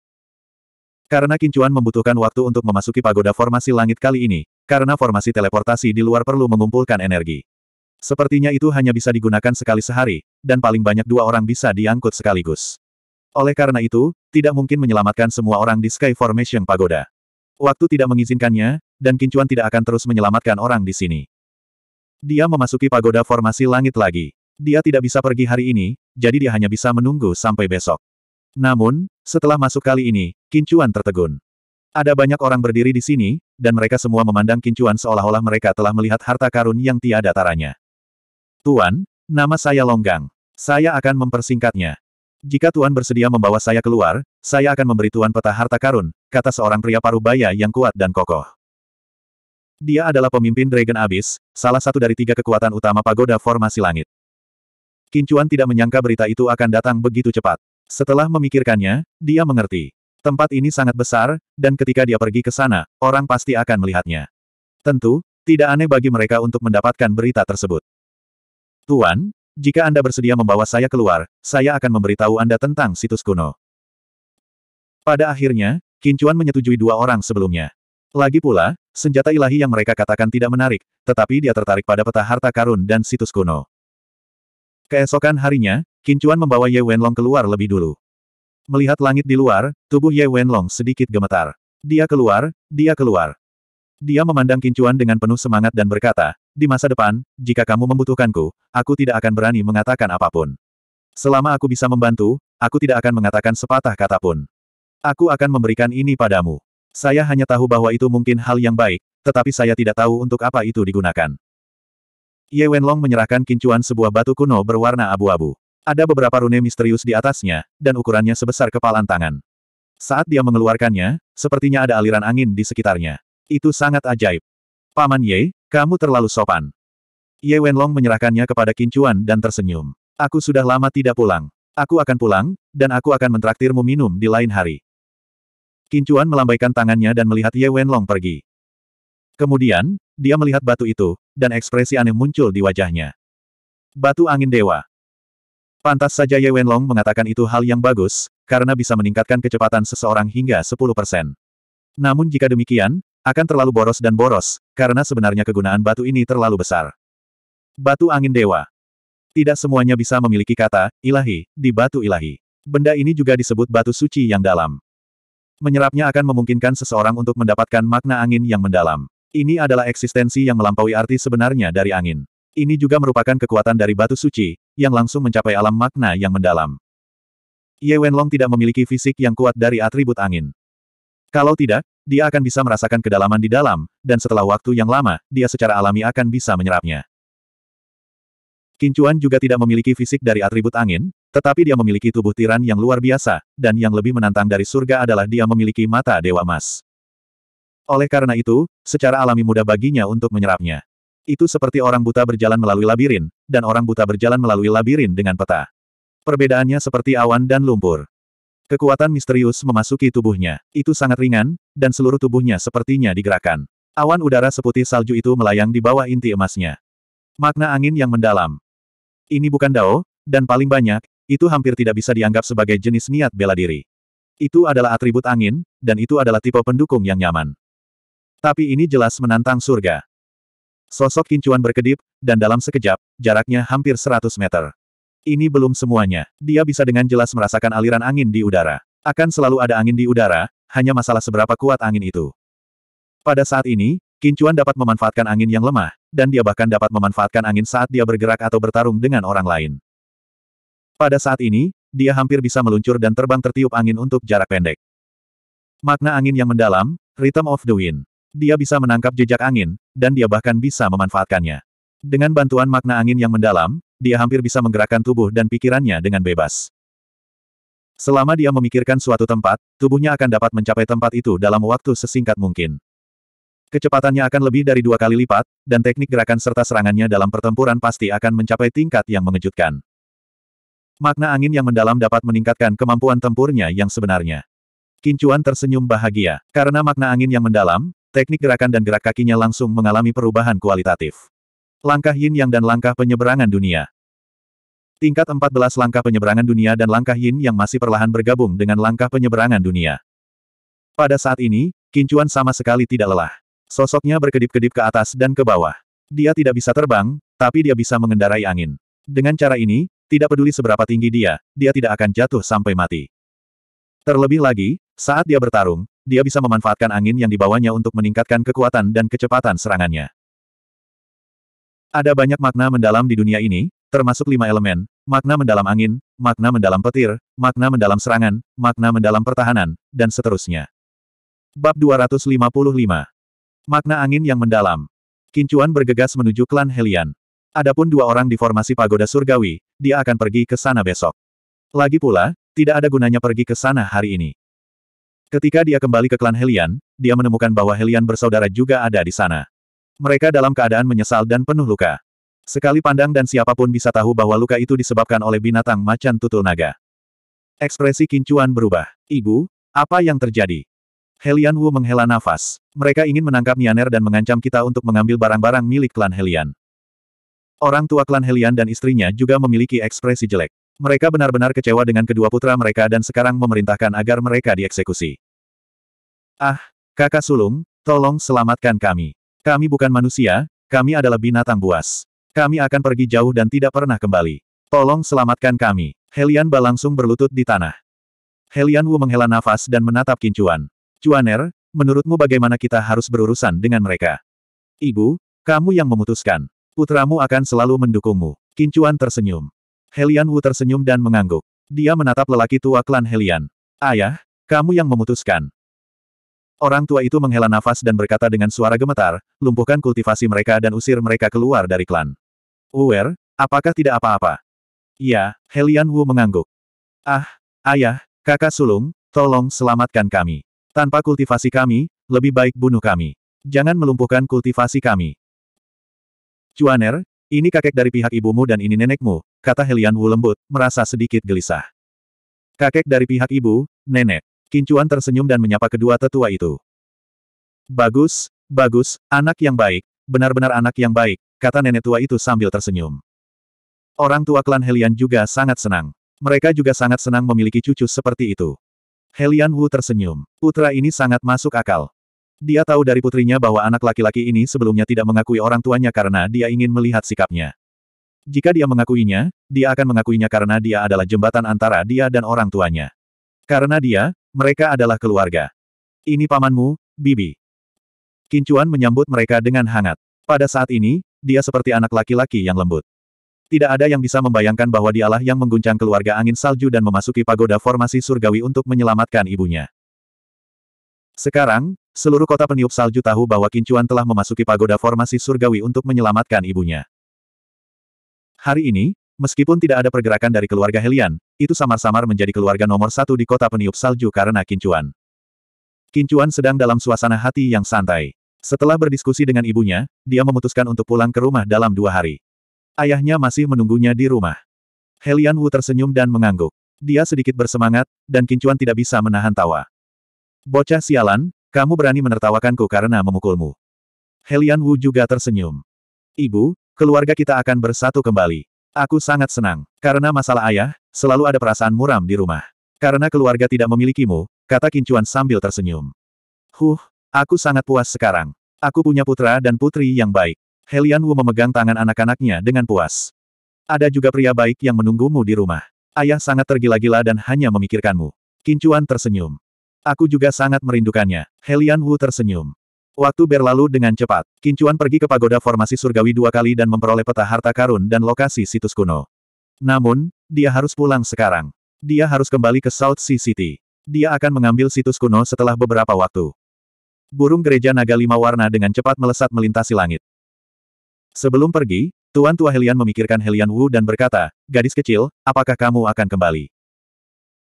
Karena Kincuan membutuhkan waktu untuk memasuki pagoda formasi langit kali ini, karena formasi teleportasi di luar perlu mengumpulkan energi. Sepertinya itu hanya bisa digunakan sekali sehari, dan paling banyak dua orang bisa diangkut sekaligus. Oleh karena itu, tidak mungkin menyelamatkan semua orang di Sky Formation Pagoda. Waktu tidak mengizinkannya, dan Kincuan tidak akan terus menyelamatkan orang di sini. Dia memasuki pagoda formasi langit lagi. Dia tidak bisa pergi hari ini, jadi dia hanya bisa menunggu sampai besok. Namun, setelah masuk kali ini, Kincuan tertegun. Ada banyak orang berdiri di sini, dan mereka semua memandang Kincuan seolah-olah mereka telah melihat harta karun yang tiada taranya. Tuan, nama saya Longgang. Saya akan mempersingkatnya. Jika Tuan bersedia membawa saya keluar, saya akan memberi Tuan peta harta karun, kata seorang pria parubaya yang kuat dan kokoh. Dia adalah pemimpin Dragon Abyss, salah satu dari tiga kekuatan utama pagoda formasi langit. Kincuan tidak menyangka berita itu akan datang begitu cepat. Setelah memikirkannya, dia mengerti. Tempat ini sangat besar, dan ketika dia pergi ke sana, orang pasti akan melihatnya. Tentu, tidak aneh bagi mereka untuk mendapatkan berita tersebut. Tuan, jika Anda bersedia membawa saya keluar, saya akan memberitahu Anda tentang situs kuno. Pada akhirnya, Kincuan menyetujui dua orang sebelumnya. Lagi pula, senjata ilahi yang mereka katakan tidak menarik, tetapi dia tertarik pada peta harta karun dan situs kuno. Keesokan harinya, Kincuan membawa Ye Wenlong keluar lebih dulu. Melihat langit di luar, tubuh Ye Wenlong sedikit gemetar. Dia keluar, dia keluar. Dia memandang Kincuan dengan penuh semangat dan berkata, di masa depan, jika kamu membutuhkanku, aku tidak akan berani mengatakan apapun. Selama aku bisa membantu, aku tidak akan mengatakan sepatah kata pun. Aku akan memberikan ini padamu. Saya hanya tahu bahwa itu mungkin hal yang baik, tetapi saya tidak tahu untuk apa itu digunakan. Ye Wenlong menyerahkan kincuan sebuah batu kuno berwarna abu-abu. Ada beberapa rune misterius di atasnya, dan ukurannya sebesar kepalan tangan. Saat dia mengeluarkannya, sepertinya ada aliran angin di sekitarnya. Itu sangat ajaib. Paman Ye, kamu terlalu sopan. Ye Wenlong menyerahkannya kepada Kincuan dan tersenyum. Aku sudah lama tidak pulang. Aku akan pulang, dan aku akan mentraktirmu minum di lain hari. Kincuan melambaikan tangannya dan melihat Ye Wenlong pergi. Kemudian, dia melihat batu itu, dan ekspresi aneh muncul di wajahnya. Batu angin dewa. Pantas saja Ye Wenlong mengatakan itu hal yang bagus, karena bisa meningkatkan kecepatan seseorang hingga 10%. Namun jika demikian, akan terlalu boros dan boros, karena sebenarnya kegunaan batu ini terlalu besar. Batu angin dewa. Tidak semuanya bisa memiliki kata, ilahi, di batu ilahi. Benda ini juga disebut batu suci yang dalam. Menyerapnya akan memungkinkan seseorang untuk mendapatkan makna angin yang mendalam. Ini adalah eksistensi yang melampaui arti sebenarnya dari angin. Ini juga merupakan kekuatan dari batu suci, yang langsung mencapai alam makna yang mendalam. Ye Wenlong tidak memiliki fisik yang kuat dari atribut angin. Kalau tidak, dia akan bisa merasakan kedalaman di dalam, dan setelah waktu yang lama, dia secara alami akan bisa menyerapnya. Kincuan juga tidak memiliki fisik dari atribut angin, tetapi dia memiliki tubuh tiran yang luar biasa, dan yang lebih menantang dari surga adalah dia memiliki mata dewa emas. Oleh karena itu, secara alami mudah baginya untuk menyerapnya. Itu seperti orang buta berjalan melalui labirin, dan orang buta berjalan melalui labirin dengan peta. Perbedaannya seperti awan dan lumpur. Kekuatan misterius memasuki tubuhnya. Itu sangat ringan, dan seluruh tubuhnya sepertinya digerakkan. Awan udara seputih salju itu melayang di bawah inti emasnya. Makna angin yang mendalam. Ini bukan dao, dan paling banyak, itu hampir tidak bisa dianggap sebagai jenis niat bela diri. Itu adalah atribut angin, dan itu adalah tipe pendukung yang nyaman. Tapi ini jelas menantang surga. Sosok kincuan berkedip, dan dalam sekejap, jaraknya hampir 100 meter. Ini belum semuanya. Dia bisa dengan jelas merasakan aliran angin di udara. Akan selalu ada angin di udara, hanya masalah seberapa kuat angin itu. Pada saat ini, Kincuan dapat memanfaatkan angin yang lemah, dan dia bahkan dapat memanfaatkan angin saat dia bergerak atau bertarung dengan orang lain. Pada saat ini, dia hampir bisa meluncur dan terbang tertiup angin untuk jarak pendek. Makna angin yang mendalam, Rhythm of the Wind. Dia bisa menangkap jejak angin, dan dia bahkan bisa memanfaatkannya. Dengan bantuan makna angin yang mendalam, dia hampir bisa menggerakkan tubuh dan pikirannya dengan bebas. Selama dia memikirkan suatu tempat, tubuhnya akan dapat mencapai tempat itu dalam waktu sesingkat mungkin. Kecepatannya akan lebih dari dua kali lipat, dan teknik gerakan serta serangannya dalam pertempuran pasti akan mencapai tingkat yang mengejutkan. Makna angin yang mendalam dapat meningkatkan kemampuan tempurnya yang sebenarnya. Kincuan tersenyum bahagia, karena makna angin yang mendalam, teknik gerakan dan gerak kakinya langsung mengalami perubahan kualitatif. Langkah yin yang dan langkah penyeberangan dunia. Tingkat 14 langkah penyeberangan dunia dan langkah yin yang masih perlahan bergabung dengan langkah penyeberangan dunia. Pada saat ini, Kincuan sama sekali tidak lelah. Sosoknya berkedip-kedip ke atas dan ke bawah. Dia tidak bisa terbang, tapi dia bisa mengendarai angin. Dengan cara ini, tidak peduli seberapa tinggi dia, dia tidak akan jatuh sampai mati. Terlebih lagi, saat dia bertarung, dia bisa memanfaatkan angin yang dibawanya untuk meningkatkan kekuatan dan kecepatan serangannya. Ada banyak makna mendalam di dunia ini, termasuk lima elemen, makna mendalam angin, makna mendalam petir, makna mendalam serangan, makna mendalam pertahanan, dan seterusnya. Bab 255 Makna angin yang mendalam Kincuan bergegas menuju klan Helian. Adapun dua orang di formasi pagoda surgawi, dia akan pergi ke sana besok. Lagi pula, tidak ada gunanya pergi ke sana hari ini. Ketika dia kembali ke klan Helian, dia menemukan bahwa Helian bersaudara juga ada di sana. Mereka dalam keadaan menyesal dan penuh luka. Sekali pandang dan siapapun bisa tahu bahwa luka itu disebabkan oleh binatang macan tutul naga. Ekspresi Kincuan berubah. Ibu, apa yang terjadi? Helian Wu menghela nafas. Mereka ingin menangkap Nianer dan mengancam kita untuk mengambil barang-barang milik klan Helian. Orang tua klan Helian dan istrinya juga memiliki ekspresi jelek. Mereka benar-benar kecewa dengan kedua putra mereka dan sekarang memerintahkan agar mereka dieksekusi. Ah, kakak sulung, tolong selamatkan kami. Kami bukan manusia, kami adalah binatang buas. Kami akan pergi jauh dan tidak pernah kembali. Tolong selamatkan kami. Helian Ba langsung berlutut di tanah. Helian Wu menghela nafas dan menatap Kincuan. Cuaner, menurutmu bagaimana kita harus berurusan dengan mereka? Ibu, kamu yang memutuskan. Putramu akan selalu mendukungmu. Kincuan tersenyum. Helian Wu tersenyum dan mengangguk. Dia menatap lelaki tua klan Helian. Ayah, kamu yang memutuskan. Orang tua itu menghela nafas dan berkata dengan suara gemetar, lumpuhkan kultivasi mereka dan usir mereka keluar dari klan. Uwer, apakah tidak apa-apa? Iya, Helian Wu mengangguk. Ah, ayah, kakak sulung, tolong selamatkan kami. Tanpa kultivasi kami, lebih baik bunuh kami. Jangan melumpuhkan kultivasi kami. Cuaner, ini kakek dari pihak ibumu dan ini nenekmu, kata Helian Wu lembut, merasa sedikit gelisah. Kakek dari pihak ibu, nenek. Kincuan tersenyum dan menyapa kedua tetua itu. Bagus, bagus, anak yang baik, Benar-benar anak yang baik, kata nenek tua itu sambil tersenyum. Orang tua klan Helian juga sangat senang. Mereka juga sangat senang memiliki cucu seperti itu. Helian Wu tersenyum. Putra ini sangat masuk akal. Dia tahu dari putrinya bahwa anak laki-laki ini sebelumnya tidak mengakui orang tuanya karena dia ingin melihat sikapnya. Jika dia mengakuinya, dia akan mengakuinya karena dia adalah jembatan antara dia dan orang tuanya. Karena dia, mereka adalah keluarga. Ini pamanmu, Bibi. Kincuan menyambut mereka dengan hangat. Pada saat ini, dia seperti anak laki-laki yang lembut. Tidak ada yang bisa membayangkan bahwa dialah yang mengguncang keluarga angin salju dan memasuki pagoda formasi surgawi untuk menyelamatkan ibunya. Sekarang, seluruh kota peniup salju tahu bahwa Kincuan telah memasuki pagoda formasi surgawi untuk menyelamatkan ibunya. Hari ini, meskipun tidak ada pergerakan dari keluarga Helian, itu samar-samar menjadi keluarga nomor satu di kota peniup salju karena Kincuan. Kincuan sedang dalam suasana hati yang santai. Setelah berdiskusi dengan ibunya, dia memutuskan untuk pulang ke rumah dalam dua hari. Ayahnya masih menunggunya di rumah. Helian Wu tersenyum dan mengangguk. Dia sedikit bersemangat, dan Kincuan tidak bisa menahan tawa. Bocah sialan, kamu berani menertawakanku karena memukulmu. Helian Wu juga tersenyum. Ibu, keluarga kita akan bersatu kembali. Aku sangat senang, karena masalah ayah, selalu ada perasaan muram di rumah. Karena keluarga tidak memilikimu, kata Kincuan sambil tersenyum. Huh, aku sangat puas sekarang. Aku punya putra dan putri yang baik. Helian Wu memegang tangan anak-anaknya dengan puas. Ada juga pria baik yang menunggumu di rumah. Ayah sangat tergila-gila dan hanya memikirkanmu. Kincuan tersenyum. Aku juga sangat merindukannya. Helian Wu tersenyum. Waktu berlalu dengan cepat. Kincuan pergi ke pagoda formasi surgawi dua kali dan memperoleh peta harta karun dan lokasi situs kuno. Namun, dia harus pulang sekarang. Dia harus kembali ke South Sea City. Dia akan mengambil situs kuno setelah beberapa waktu. Burung gereja naga lima warna dengan cepat melesat melintasi langit. Sebelum pergi, Tuan Tua Helian memikirkan Helian Wu dan berkata, Gadis kecil, apakah kamu akan kembali?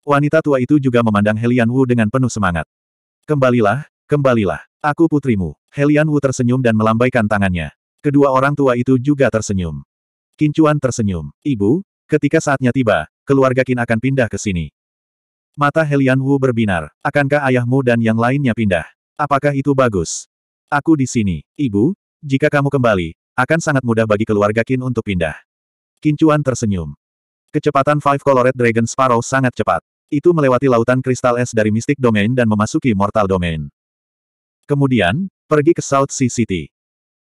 Wanita tua itu juga memandang Helian Wu dengan penuh semangat. Kembalilah, kembalilah, aku putrimu. Helian Wu tersenyum dan melambaikan tangannya. Kedua orang tua itu juga tersenyum. Kincuan tersenyum. Ibu, ketika saatnya tiba, keluarga Qin akan pindah ke sini. Mata Helian Wu berbinar. Akankah ayahmu dan yang lainnya pindah? Apakah itu bagus? Aku di sini. Ibu, jika kamu kembali, akan sangat mudah bagi keluarga Qin untuk pindah. Kincuan tersenyum. Kecepatan Five Colored Dragon Sparrow sangat cepat. Itu melewati lautan kristal es dari Mystic Domain dan memasuki Mortal Domain. Kemudian, pergi ke South Sea City.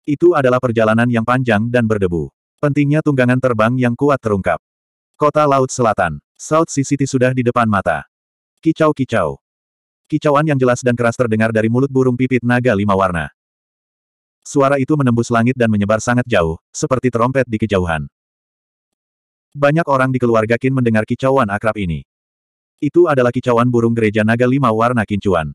Itu adalah perjalanan yang panjang dan berdebu. Pentingnya tunggangan terbang yang kuat terungkap. Kota Laut Selatan. South Sea City sudah di depan mata. Kicau-kicau. Kicauan yang jelas dan keras terdengar dari mulut burung pipit naga lima warna. Suara itu menembus langit dan menyebar sangat jauh, seperti terompet di kejauhan. Banyak orang di keluarga Qin mendengar kicauan akrab ini. Itu adalah kicauan burung gereja naga lima warna kincuan.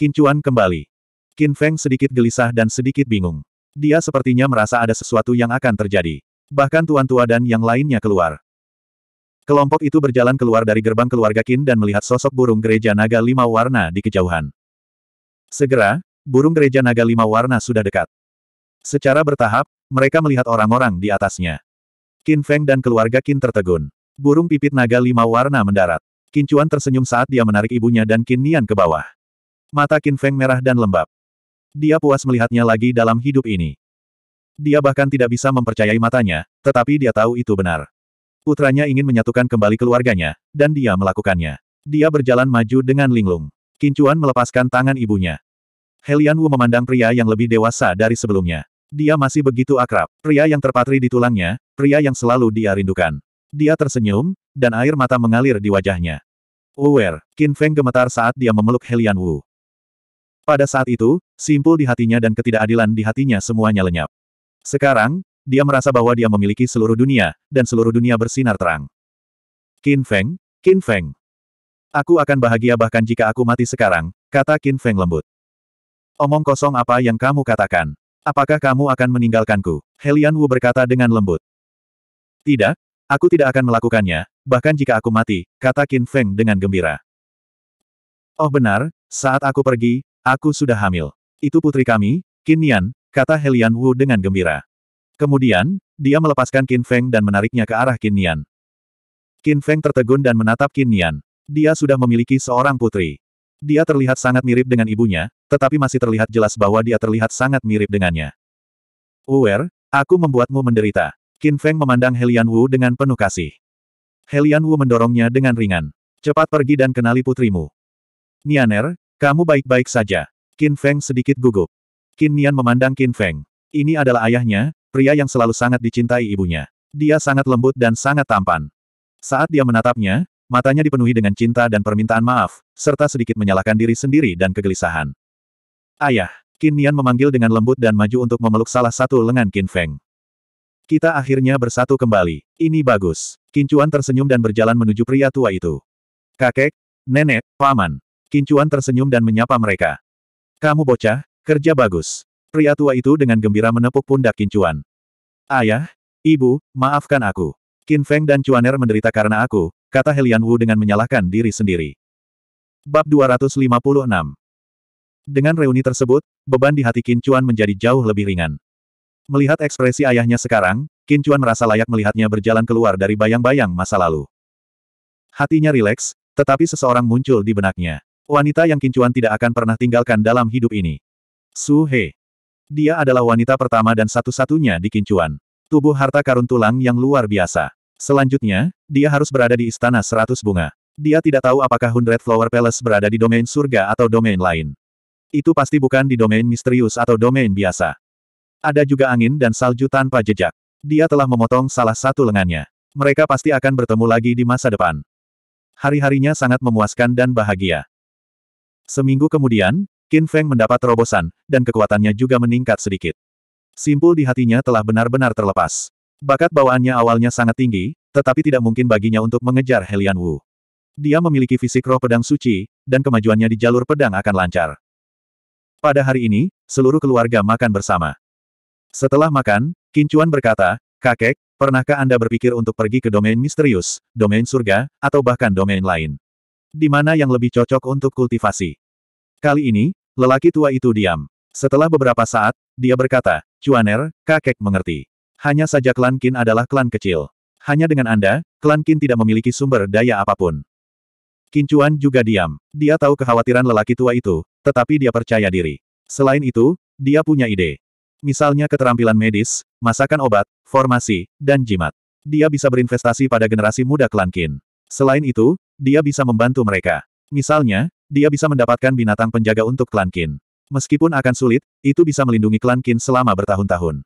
Kincuan kembali. Qin Feng sedikit gelisah dan sedikit bingung. Dia sepertinya merasa ada sesuatu yang akan terjadi. Bahkan tuan tua dan yang lainnya keluar. Kelompok itu berjalan keluar dari gerbang keluarga Qin dan melihat sosok burung gereja naga lima warna di kejauhan. Segera, burung gereja naga lima warna sudah dekat. Secara bertahap, mereka melihat orang-orang di atasnya. Kin Feng dan keluarga Qin tertegun. Burung pipit naga lima warna mendarat. Qin Chuan tersenyum saat dia menarik ibunya dan Kin Nian ke bawah. Mata Kin Feng merah dan lembab. Dia puas melihatnya lagi dalam hidup ini. Dia bahkan tidak bisa mempercayai matanya, tetapi dia tahu itu benar. Putranya ingin menyatukan kembali keluarganya, dan dia melakukannya. Dia berjalan maju dengan linglung. Kincuan melepaskan tangan ibunya. Helian Wu memandang pria yang lebih dewasa dari sebelumnya. Dia masih begitu akrab. Pria yang terpatri di tulangnya, pria yang selalu dia rindukan. Dia tersenyum, dan air mata mengalir di wajahnya. Uwer, Qin Feng gemetar saat dia memeluk Helian Wu. Pada saat itu, simpul di hatinya dan ketidakadilan di hatinya semuanya lenyap. Sekarang, dia merasa bahwa dia memiliki seluruh dunia, dan seluruh dunia bersinar terang. Qin Feng, Qin Feng. Aku akan bahagia bahkan jika aku mati sekarang, kata Qin Feng lembut. Omong kosong apa yang kamu katakan? Apakah kamu akan meninggalkanku? Helian Wu berkata dengan lembut. Tidak, aku tidak akan melakukannya, bahkan jika aku mati, kata Qin Feng dengan gembira. Oh benar, saat aku pergi, aku sudah hamil. Itu putri kami, Qin Nian, kata Helian Wu dengan gembira. Kemudian, dia melepaskan Qin Feng dan menariknya ke arah Qin Nian. Qin Feng tertegun dan menatap Qin Nian. Dia sudah memiliki seorang putri. Dia terlihat sangat mirip dengan ibunya, tetapi masih terlihat jelas bahwa dia terlihat sangat mirip dengannya. Uwer, aku membuatmu menderita. Qin Feng memandang Helian Wu dengan penuh kasih. Helian Wu mendorongnya dengan ringan. Cepat pergi dan kenali putrimu. Nianer, kamu baik-baik saja. Qin Feng sedikit gugup. Qin Nian memandang Qin Feng. Ini adalah ayahnya, pria yang selalu sangat dicintai ibunya. Dia sangat lembut dan sangat tampan. Saat dia menatapnya, matanya dipenuhi dengan cinta dan permintaan maaf, serta sedikit menyalahkan diri sendiri dan kegelisahan. Ayah, Qin Nian memanggil dengan lembut dan maju untuk memeluk salah satu lengan Qin Feng. Kita akhirnya bersatu kembali. Ini bagus. Chuan tersenyum dan berjalan menuju pria tua itu. Kakek, nenek, paman. Chuan tersenyum dan menyapa mereka. Kamu bocah, kerja bagus. Pria tua itu dengan gembira menepuk pundak Chuan. Ayah, ibu, maafkan aku. Qin Feng dan Chuan Er menderita karena aku, kata Helian Wu dengan menyalahkan diri sendiri. Bab 256 Dengan reuni tersebut, beban di hati Qin Chuan menjadi jauh lebih ringan. Melihat ekspresi ayahnya sekarang, Qin Chuan merasa layak melihatnya berjalan keluar dari bayang-bayang masa lalu. Hatinya rileks, tetapi seseorang muncul di benaknya. Wanita yang Qin Chuan tidak akan pernah tinggalkan dalam hidup ini. Su He. Dia adalah wanita pertama dan satu-satunya di Kincuan. Tubuh harta karun tulang yang luar biasa. Selanjutnya, dia harus berada di Istana Seratus Bunga. Dia tidak tahu apakah Hundred Flower Palace berada di domain surga atau domain lain. Itu pasti bukan di domain misterius atau domain biasa. Ada juga angin dan salju tanpa jejak. Dia telah memotong salah satu lengannya. Mereka pasti akan bertemu lagi di masa depan. Hari-harinya sangat memuaskan dan bahagia. Seminggu kemudian, Qin Feng mendapat terobosan, dan kekuatannya juga meningkat sedikit. Simpul di hatinya telah benar-benar terlepas. Bakat bawaannya awalnya sangat tinggi, tetapi tidak mungkin baginya untuk mengejar Helian Wu. Dia memiliki fisik roh pedang suci, dan kemajuannya di jalur pedang akan lancar. Pada hari ini, seluruh keluarga makan bersama. Setelah makan, Chuan berkata, Kakek, pernahkah Anda berpikir untuk pergi ke domain misterius, domain surga, atau bahkan domain lain? Di mana yang lebih cocok untuk kultivasi? Kali ini, lelaki tua itu diam. Setelah beberapa saat, dia berkata, Cuaner, kakek mengerti. Hanya saja klan Qin adalah klan kecil. Hanya dengan Anda, klan Qin tidak memiliki sumber daya apapun. Qin Chuan juga diam. Dia tahu kekhawatiran lelaki tua itu, tetapi dia percaya diri. Selain itu, dia punya ide. Misalnya keterampilan medis, masakan obat, formasi, dan jimat. Dia bisa berinvestasi pada generasi muda klan Qin. Selain itu, dia bisa membantu mereka. Misalnya, dia bisa mendapatkan binatang penjaga untuk klan Qin. Meskipun akan sulit, itu bisa melindungi klan Qin selama bertahun-tahun.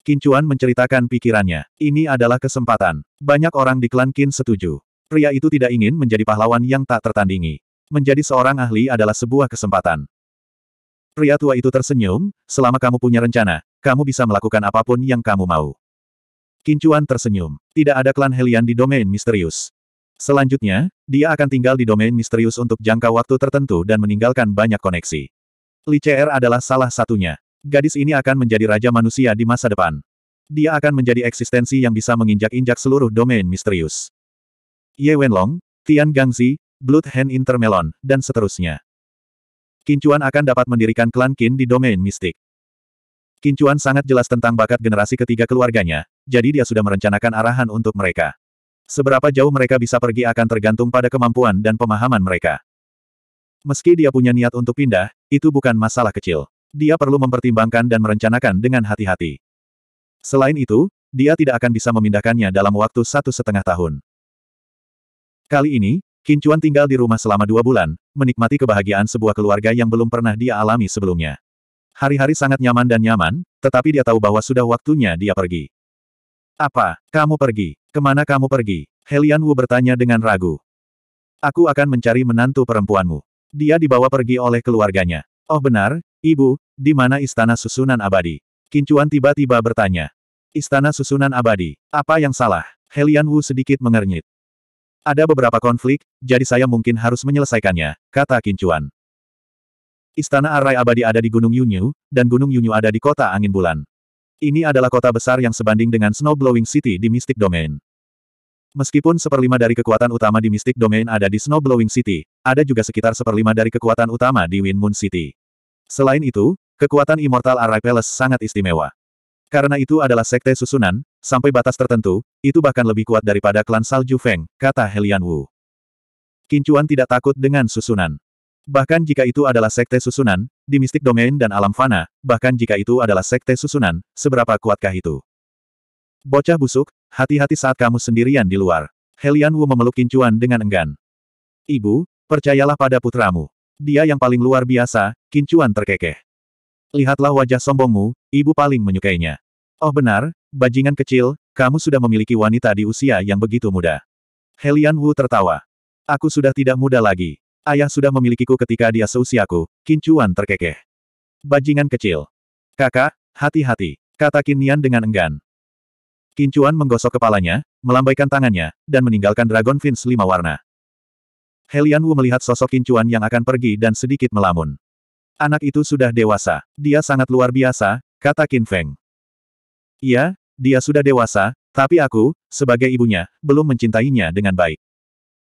Kincuan menceritakan pikirannya. Ini adalah kesempatan. Banyak orang di klan Qin setuju. Pria itu tidak ingin menjadi pahlawan yang tak tertandingi. Menjadi seorang ahli adalah sebuah kesempatan. Pria tua itu tersenyum, selama kamu punya rencana, kamu bisa melakukan apapun yang kamu mau. Kincuan tersenyum. Tidak ada klan Helian di domain misterius. Selanjutnya, dia akan tinggal di domain misterius untuk jangka waktu tertentu dan meninggalkan banyak koneksi. Li CR adalah salah satunya. Gadis ini akan menjadi raja manusia di masa depan. Dia akan menjadi eksistensi yang bisa menginjak-injak seluruh domain misterius. Ye Wenlong, Tian Gangzi, Blood Hand Intermelon, dan seterusnya. Kincuan akan dapat mendirikan klan Qin di domain mistik. Kincuan sangat jelas tentang bakat generasi ketiga keluarganya, jadi dia sudah merencanakan arahan untuk mereka. Seberapa jauh mereka bisa pergi akan tergantung pada kemampuan dan pemahaman mereka. Meski dia punya niat untuk pindah, itu bukan masalah kecil. Dia perlu mempertimbangkan dan merencanakan dengan hati-hati. Selain itu, dia tidak akan bisa memindahkannya dalam waktu satu setengah tahun. Kali ini, Kincuan tinggal di rumah selama dua bulan, menikmati kebahagiaan sebuah keluarga yang belum pernah dia alami sebelumnya. Hari-hari sangat nyaman dan nyaman, tetapi dia tahu bahwa sudah waktunya dia pergi. Apa, kamu pergi? Kemana kamu pergi? Helian Wu bertanya dengan ragu. Aku akan mencari menantu perempuanmu. Dia dibawa pergi oleh keluarganya. Oh benar, ibu, di mana istana susunan abadi? Kincuan tiba-tiba bertanya. Istana susunan abadi, apa yang salah? Helian Wu sedikit mengernyit. Ada beberapa konflik, jadi saya mungkin harus menyelesaikannya, kata Kincuan. Istana Arai Abadi ada di Gunung Yunyu, dan Gunung Yunyu ada di kota Angin Bulan. Ini adalah kota besar yang sebanding dengan Snowblowing City di Mystic Domain. Meskipun seperlima dari kekuatan utama di Mystic Domain ada di Snowblowing City, ada juga sekitar seperlima dari kekuatan utama di Wind Moon City. Selain itu, kekuatan Immortal Array Palace sangat istimewa. Karena itu adalah sekte susunan, sampai batas tertentu, itu bahkan lebih kuat daripada klan Salju Feng, kata Helian Wu. Kincuan tidak takut dengan susunan. Bahkan jika itu adalah sekte susunan, di mistik domain dan alam fana, bahkan jika itu adalah sekte susunan, seberapa kuatkah itu? Bocah busuk, hati-hati saat kamu sendirian di luar. Helian Wu memeluk Kincuan dengan enggan. Ibu, percayalah pada putramu. Dia yang paling luar biasa, Kincuan terkekeh. Lihatlah wajah sombongmu, ibu paling menyukainya. Oh benar, bajingan kecil, kamu sudah memiliki wanita di usia yang begitu muda. Helian Wu tertawa. Aku sudah tidak muda lagi. Ayah sudah memilikiku ketika dia seusiaku, Kincuan terkekeh. Bajingan kecil. Kakak, hati-hati, kata Kinian dengan enggan. Kincuan menggosok kepalanya, melambaikan tangannya, dan meninggalkan Dragon Fins lima warna. Helian Wu melihat sosok Kincuan yang akan pergi dan sedikit melamun. Anak itu sudah dewasa. Dia sangat luar biasa, kata Qin Feng. Iya, dia sudah dewasa, tapi aku, sebagai ibunya, belum mencintainya dengan baik.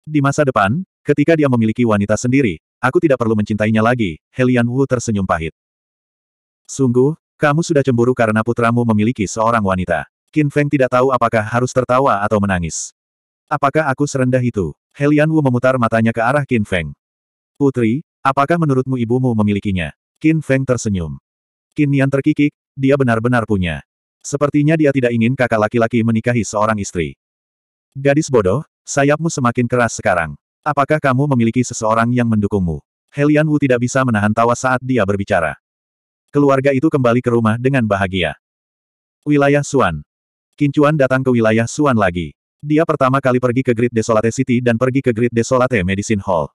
Di masa depan, Ketika dia memiliki wanita sendiri, aku tidak perlu mencintainya lagi, Helian Wu tersenyum pahit. Sungguh, kamu sudah cemburu karena putramu memiliki seorang wanita. Qin Feng tidak tahu apakah harus tertawa atau menangis. Apakah aku serendah itu? Helian Wu memutar matanya ke arah Qin Feng. Putri, apakah menurutmu ibumu memilikinya? Qin Feng tersenyum. Qin Yan terkikik, dia benar-benar punya. Sepertinya dia tidak ingin kakak laki-laki menikahi seorang istri. Gadis bodoh, sayapmu semakin keras sekarang. Apakah kamu memiliki seseorang yang mendukungmu? Helian Wu tidak bisa menahan tawa saat dia berbicara. Keluarga itu kembali ke rumah dengan bahagia. Wilayah Suan. Kincuan datang ke wilayah Suan lagi. Dia pertama kali pergi ke Great Desolate City dan pergi ke Great Desolate Medicine Hall.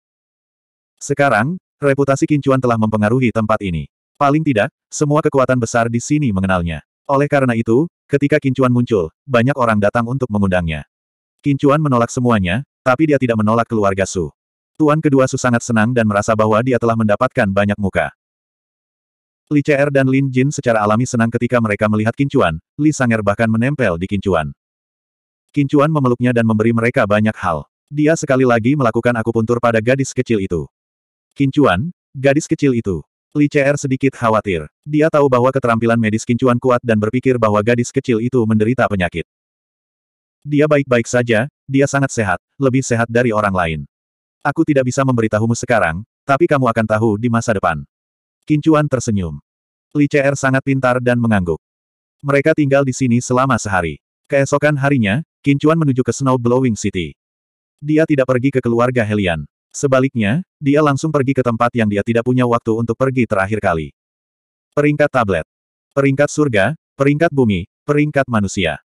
Sekarang, reputasi Kincuan telah mempengaruhi tempat ini. Paling tidak, semua kekuatan besar di sini mengenalnya. Oleh karena itu, ketika Kincuan muncul, banyak orang datang untuk mengundangnya. Kincuan menolak semuanya, tapi dia tidak menolak keluarga Su. Tuan kedua Su sangat senang dan merasa bahwa dia telah mendapatkan banyak muka. Li CR dan Lin Jin secara alami senang ketika mereka melihat kincuan, Li Sanger bahkan menempel di kincuan. Kincuan memeluknya dan memberi mereka banyak hal. Dia sekali lagi melakukan akupuntur pada gadis kecil itu. Kincuan, gadis kecil itu. Li CR sedikit khawatir. Dia tahu bahwa keterampilan medis Kincuan kuat dan berpikir bahwa gadis kecil itu menderita penyakit. Dia baik-baik saja, dia sangat sehat, lebih sehat dari orang lain. Aku tidak bisa memberitahumu sekarang, tapi kamu akan tahu di masa depan. Kincuan tersenyum. Li CR sangat pintar dan mengangguk. Mereka tinggal di sini selama sehari. Keesokan harinya, Kincuan menuju ke Snow Blowing City. Dia tidak pergi ke keluarga Helian. Sebaliknya, dia langsung pergi ke tempat yang dia tidak punya waktu untuk pergi terakhir kali. Peringkat tablet. Peringkat surga, peringkat bumi, peringkat manusia.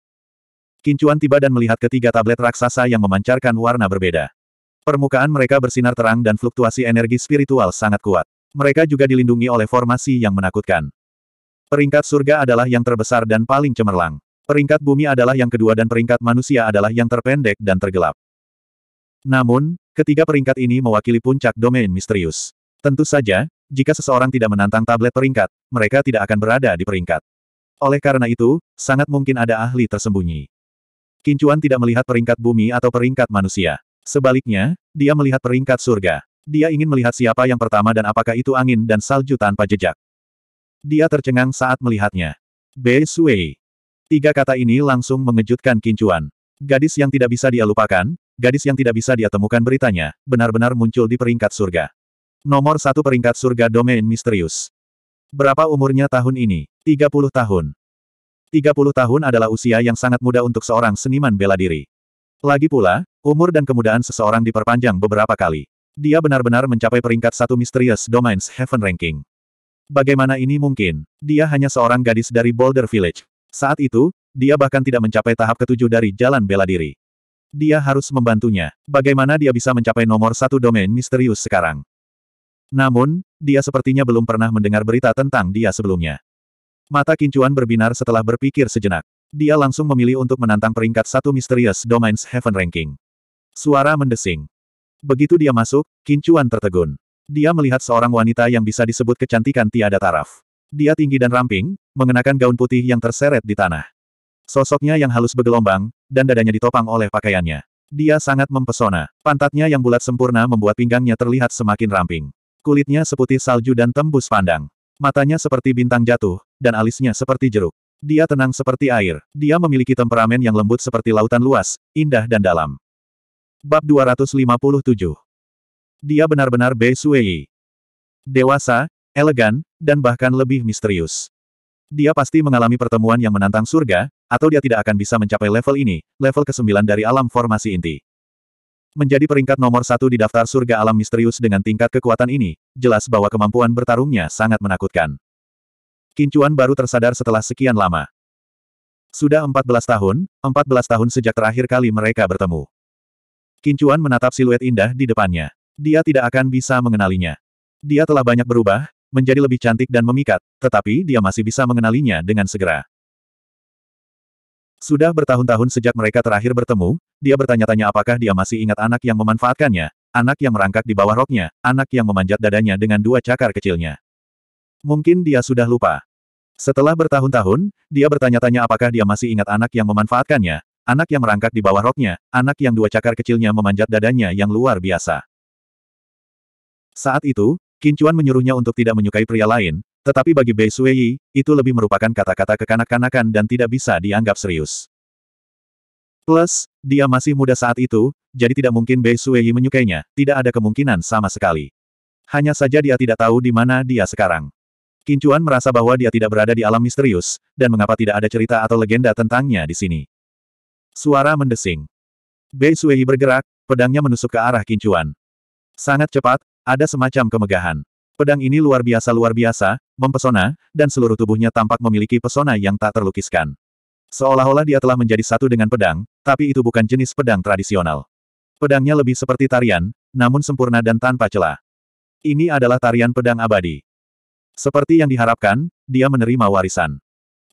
Kincuan tiba dan melihat ketiga tablet raksasa yang memancarkan warna berbeda. Permukaan mereka bersinar terang dan fluktuasi energi spiritual sangat kuat. Mereka juga dilindungi oleh formasi yang menakutkan. Peringkat surga adalah yang terbesar dan paling cemerlang. Peringkat bumi adalah yang kedua dan peringkat manusia adalah yang terpendek dan tergelap. Namun, ketiga peringkat ini mewakili puncak domain misterius. Tentu saja, jika seseorang tidak menantang tablet peringkat, mereka tidak akan berada di peringkat. Oleh karena itu, sangat mungkin ada ahli tersembunyi. Kincuan tidak melihat peringkat bumi atau peringkat manusia. Sebaliknya, dia melihat peringkat surga. Dia ingin melihat siapa yang pertama dan apakah itu angin dan salju tanpa jejak. Dia tercengang saat melihatnya. Bei Sui. Tiga kata ini langsung mengejutkan Kincuan. Gadis yang tidak bisa dia lupakan, gadis yang tidak bisa dia temukan beritanya, benar-benar muncul di peringkat surga. Nomor satu peringkat surga domain misterius. Berapa umurnya tahun ini? 30 tahun. 30 tahun adalah usia yang sangat muda untuk seorang seniman bela diri. Lagi pula, umur dan kemudahan seseorang diperpanjang beberapa kali. Dia benar-benar mencapai peringkat satu misterius Domains Heaven Ranking. Bagaimana ini mungkin? Dia hanya seorang gadis dari Boulder Village. Saat itu, dia bahkan tidak mencapai tahap ketujuh dari jalan bela diri. Dia harus membantunya. Bagaimana dia bisa mencapai nomor satu domain misterius sekarang? Namun, dia sepertinya belum pernah mendengar berita tentang dia sebelumnya. Mata Kincuan berbinar setelah berpikir sejenak. Dia langsung memilih untuk menantang peringkat satu misterius Domains Heaven Ranking. Suara mendesing. Begitu dia masuk, Kincuan tertegun. Dia melihat seorang wanita yang bisa disebut kecantikan tiada taraf. Dia tinggi dan ramping, mengenakan gaun putih yang terseret di tanah. Sosoknya yang halus bergelombang, dan dadanya ditopang oleh pakaiannya. Dia sangat mempesona. Pantatnya yang bulat sempurna membuat pinggangnya terlihat semakin ramping. Kulitnya seputih salju dan tembus pandang. Matanya seperti bintang jatuh, dan alisnya seperti jeruk. Dia tenang seperti air. Dia memiliki temperamen yang lembut seperti lautan luas, indah dan dalam. Bab 257 Dia benar-benar Bei Sui. Dewasa, elegan, dan bahkan lebih misterius. Dia pasti mengalami pertemuan yang menantang surga, atau dia tidak akan bisa mencapai level ini, level ke-9 dari alam formasi inti. Menjadi peringkat nomor satu di daftar surga alam misterius dengan tingkat kekuatan ini, jelas bahwa kemampuan bertarungnya sangat menakutkan. Kincuan baru tersadar setelah sekian lama. Sudah 14 tahun, 14 tahun sejak terakhir kali mereka bertemu. Kincuan menatap siluet indah di depannya. Dia tidak akan bisa mengenalinya. Dia telah banyak berubah, menjadi lebih cantik dan memikat, tetapi dia masih bisa mengenalinya dengan segera. Sudah bertahun-tahun sejak mereka terakhir bertemu, dia bertanya-tanya apakah dia masih ingat anak yang memanfaatkannya, anak yang merangkak di bawah roknya, anak yang memanjat dadanya dengan dua cakar kecilnya. Mungkin dia sudah lupa. Setelah bertahun-tahun, dia bertanya-tanya apakah dia masih ingat anak yang memanfaatkannya, anak yang merangkak di bawah roknya, anak yang dua cakar kecilnya memanjat dadanya yang luar biasa. Saat itu, Kincuan menyuruhnya untuk tidak menyukai pria lain, tetapi bagi Bei Suiyi, itu lebih merupakan kata-kata kekanak-kanakan dan tidak bisa dianggap serius. Plus, dia masih muda saat itu, jadi tidak mungkin Bei Suiyi menyukainya, tidak ada kemungkinan sama sekali. Hanya saja dia tidak tahu di mana dia sekarang. Kincuan merasa bahwa dia tidak berada di alam misterius, dan mengapa tidak ada cerita atau legenda tentangnya di sini. Suara mendesing. Bei Suihi bergerak, pedangnya menusuk ke arah Kincuan. Sangat cepat, ada semacam kemegahan. Pedang ini luar biasa-luar biasa, mempesona, dan seluruh tubuhnya tampak memiliki pesona yang tak terlukiskan. Seolah-olah dia telah menjadi satu dengan pedang, tapi itu bukan jenis pedang tradisional. Pedangnya lebih seperti tarian, namun sempurna dan tanpa celah. Ini adalah tarian pedang abadi. Seperti yang diharapkan, dia menerima warisan.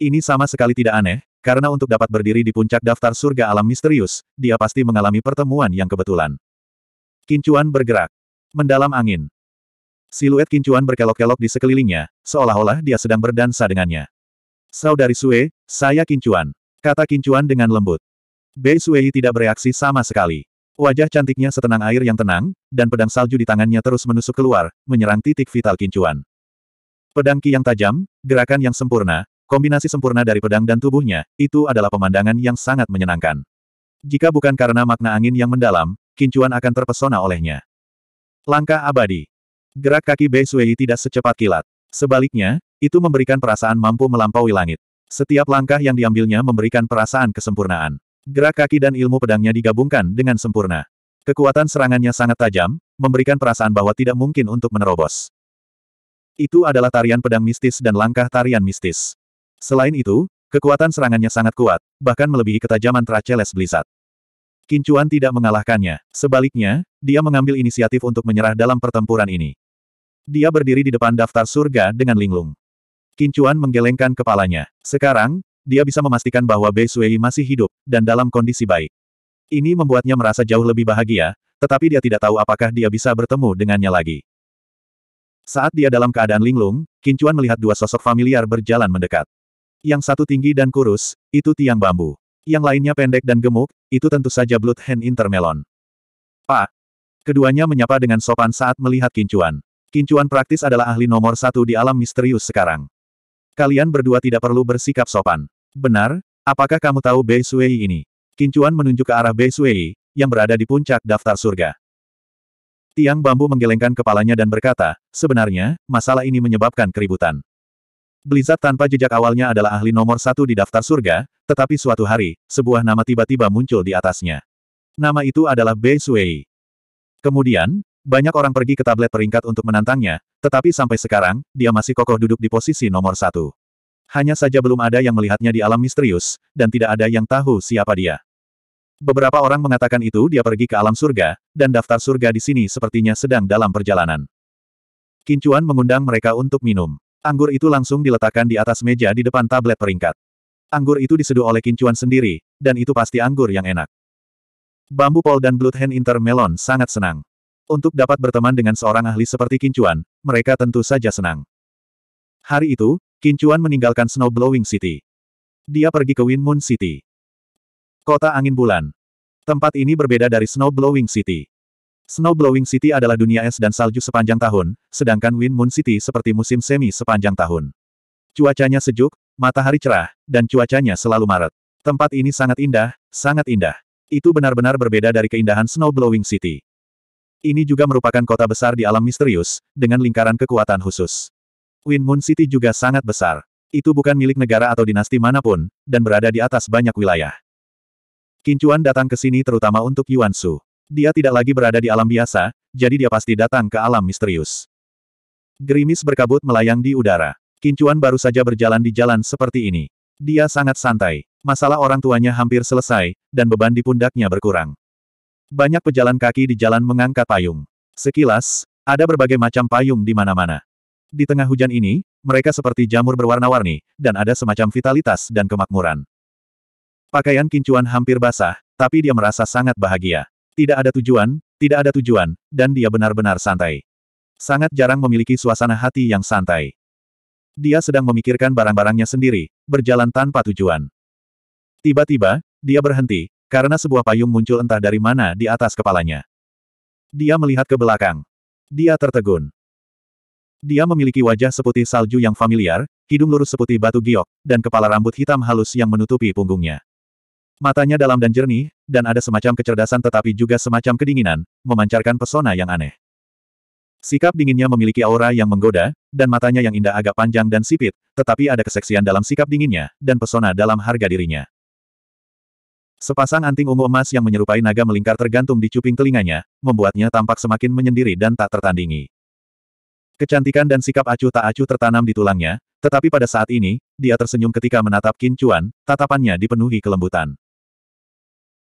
Ini sama sekali tidak aneh, karena untuk dapat berdiri di puncak daftar surga alam misterius, dia pasti mengalami pertemuan yang kebetulan. Kincuan bergerak. Mendalam angin. Siluet kincuan berkelok-kelok di sekelilingnya, seolah-olah dia sedang berdansa dengannya. Saudari Sue, saya kincuan. Kata kincuan dengan lembut. Bei Suei tidak bereaksi sama sekali. Wajah cantiknya setenang air yang tenang, dan pedang salju di tangannya terus menusuk keluar, menyerang titik vital kincuan. Pedang Ki yang tajam, gerakan yang sempurna, kombinasi sempurna dari pedang dan tubuhnya, itu adalah pemandangan yang sangat menyenangkan. Jika bukan karena makna angin yang mendalam, Kincuan akan terpesona olehnya. Langkah abadi. Gerak kaki Bei Sui tidak secepat kilat. Sebaliknya, itu memberikan perasaan mampu melampaui langit. Setiap langkah yang diambilnya memberikan perasaan kesempurnaan. Gerak kaki dan ilmu pedangnya digabungkan dengan sempurna. Kekuatan serangannya sangat tajam, memberikan perasaan bahwa tidak mungkin untuk menerobos. Itu adalah tarian pedang mistis dan langkah tarian mistis. Selain itu, kekuatan serangannya sangat kuat, bahkan melebihi ketajaman Traceles Blizzard. Kincuan tidak mengalahkannya. Sebaliknya, dia mengambil inisiatif untuk menyerah dalam pertempuran ini. Dia berdiri di depan daftar surga dengan linglung. Kincuan menggelengkan kepalanya. Sekarang, dia bisa memastikan bahwa Bei Sui masih hidup, dan dalam kondisi baik. Ini membuatnya merasa jauh lebih bahagia, tetapi dia tidak tahu apakah dia bisa bertemu dengannya lagi. Saat dia dalam keadaan linglung, Kincuan melihat dua sosok familiar berjalan mendekat. Yang satu tinggi dan kurus, itu tiang bambu. Yang lainnya pendek dan gemuk, itu tentu saja Blood Hand Intermelon. Pak! Keduanya menyapa dengan sopan saat melihat Kincuan. Kincuan praktis adalah ahli nomor satu di alam misterius sekarang. Kalian berdua tidak perlu bersikap sopan. Benar, apakah kamu tahu Bei Sui ini? Kincuan menunjuk ke arah Bei Sui, yang berada di puncak daftar surga. Tiang bambu menggelengkan kepalanya dan berkata, sebenarnya, masalah ini menyebabkan keributan. Blizzard tanpa jejak awalnya adalah ahli nomor satu di daftar surga, tetapi suatu hari, sebuah nama tiba-tiba muncul di atasnya. Nama itu adalah Bei Sui. Kemudian, banyak orang pergi ke tablet peringkat untuk menantangnya, tetapi sampai sekarang, dia masih kokoh duduk di posisi nomor satu. Hanya saja belum ada yang melihatnya di alam misterius, dan tidak ada yang tahu siapa dia. Beberapa orang mengatakan itu dia pergi ke alam surga, dan daftar surga di sini sepertinya sedang dalam perjalanan. Kincuan mengundang mereka untuk minum. Anggur itu langsung diletakkan di atas meja di depan tablet peringkat. Anggur itu diseduh oleh Kincuan sendiri, dan itu pasti anggur yang enak. Bambu Pol dan Blood Bloodhand Intermelon sangat senang. Untuk dapat berteman dengan seorang ahli seperti Kincuan, mereka tentu saja senang. Hari itu, Kincuan meninggalkan Snowblowing City. Dia pergi ke Wind Moon City. Kota Angin Bulan. Tempat ini berbeda dari Snow Blowing City. Snow Blowing City adalah dunia es dan salju sepanjang tahun, sedangkan Wind Moon City seperti musim semi sepanjang tahun. Cuacanya sejuk, matahari cerah, dan cuacanya selalu Maret. Tempat ini sangat indah, sangat indah. Itu benar-benar berbeda dari keindahan Snow Blowing City. Ini juga merupakan kota besar di alam misterius, dengan lingkaran kekuatan khusus. Wind Moon City juga sangat besar. Itu bukan milik negara atau dinasti manapun, dan berada di atas banyak wilayah. Kincuan datang ke sini terutama untuk Yuan Su. Dia tidak lagi berada di alam biasa, jadi dia pasti datang ke alam misterius. Gerimis berkabut melayang di udara. Kincuan baru saja berjalan di jalan seperti ini. Dia sangat santai. Masalah orang tuanya hampir selesai, dan beban di pundaknya berkurang. Banyak pejalan kaki di jalan mengangkat payung. Sekilas, ada berbagai macam payung di mana-mana. Di tengah hujan ini, mereka seperti jamur berwarna-warni, dan ada semacam vitalitas dan kemakmuran. Pakaian kincuan hampir basah, tapi dia merasa sangat bahagia. Tidak ada tujuan, tidak ada tujuan, dan dia benar-benar santai. Sangat jarang memiliki suasana hati yang santai. Dia sedang memikirkan barang-barangnya sendiri, berjalan tanpa tujuan. Tiba-tiba, dia berhenti, karena sebuah payung muncul entah dari mana di atas kepalanya. Dia melihat ke belakang. Dia tertegun. Dia memiliki wajah seputih salju yang familiar, hidung lurus seputih batu giok, dan kepala rambut hitam halus yang menutupi punggungnya. Matanya dalam dan jernih, dan ada semacam kecerdasan tetapi juga semacam kedinginan, memancarkan pesona yang aneh. Sikap dinginnya memiliki aura yang menggoda, dan matanya yang indah agak panjang dan sipit, tetapi ada keseksian dalam sikap dinginnya, dan pesona dalam harga dirinya. Sepasang anting ungu emas yang menyerupai naga melingkar tergantung di cuping telinganya, membuatnya tampak semakin menyendiri dan tak tertandingi. Kecantikan dan sikap acuh tak acuh tertanam di tulangnya, tetapi pada saat ini, dia tersenyum ketika menatap Kincuan, tatapannya dipenuhi kelembutan.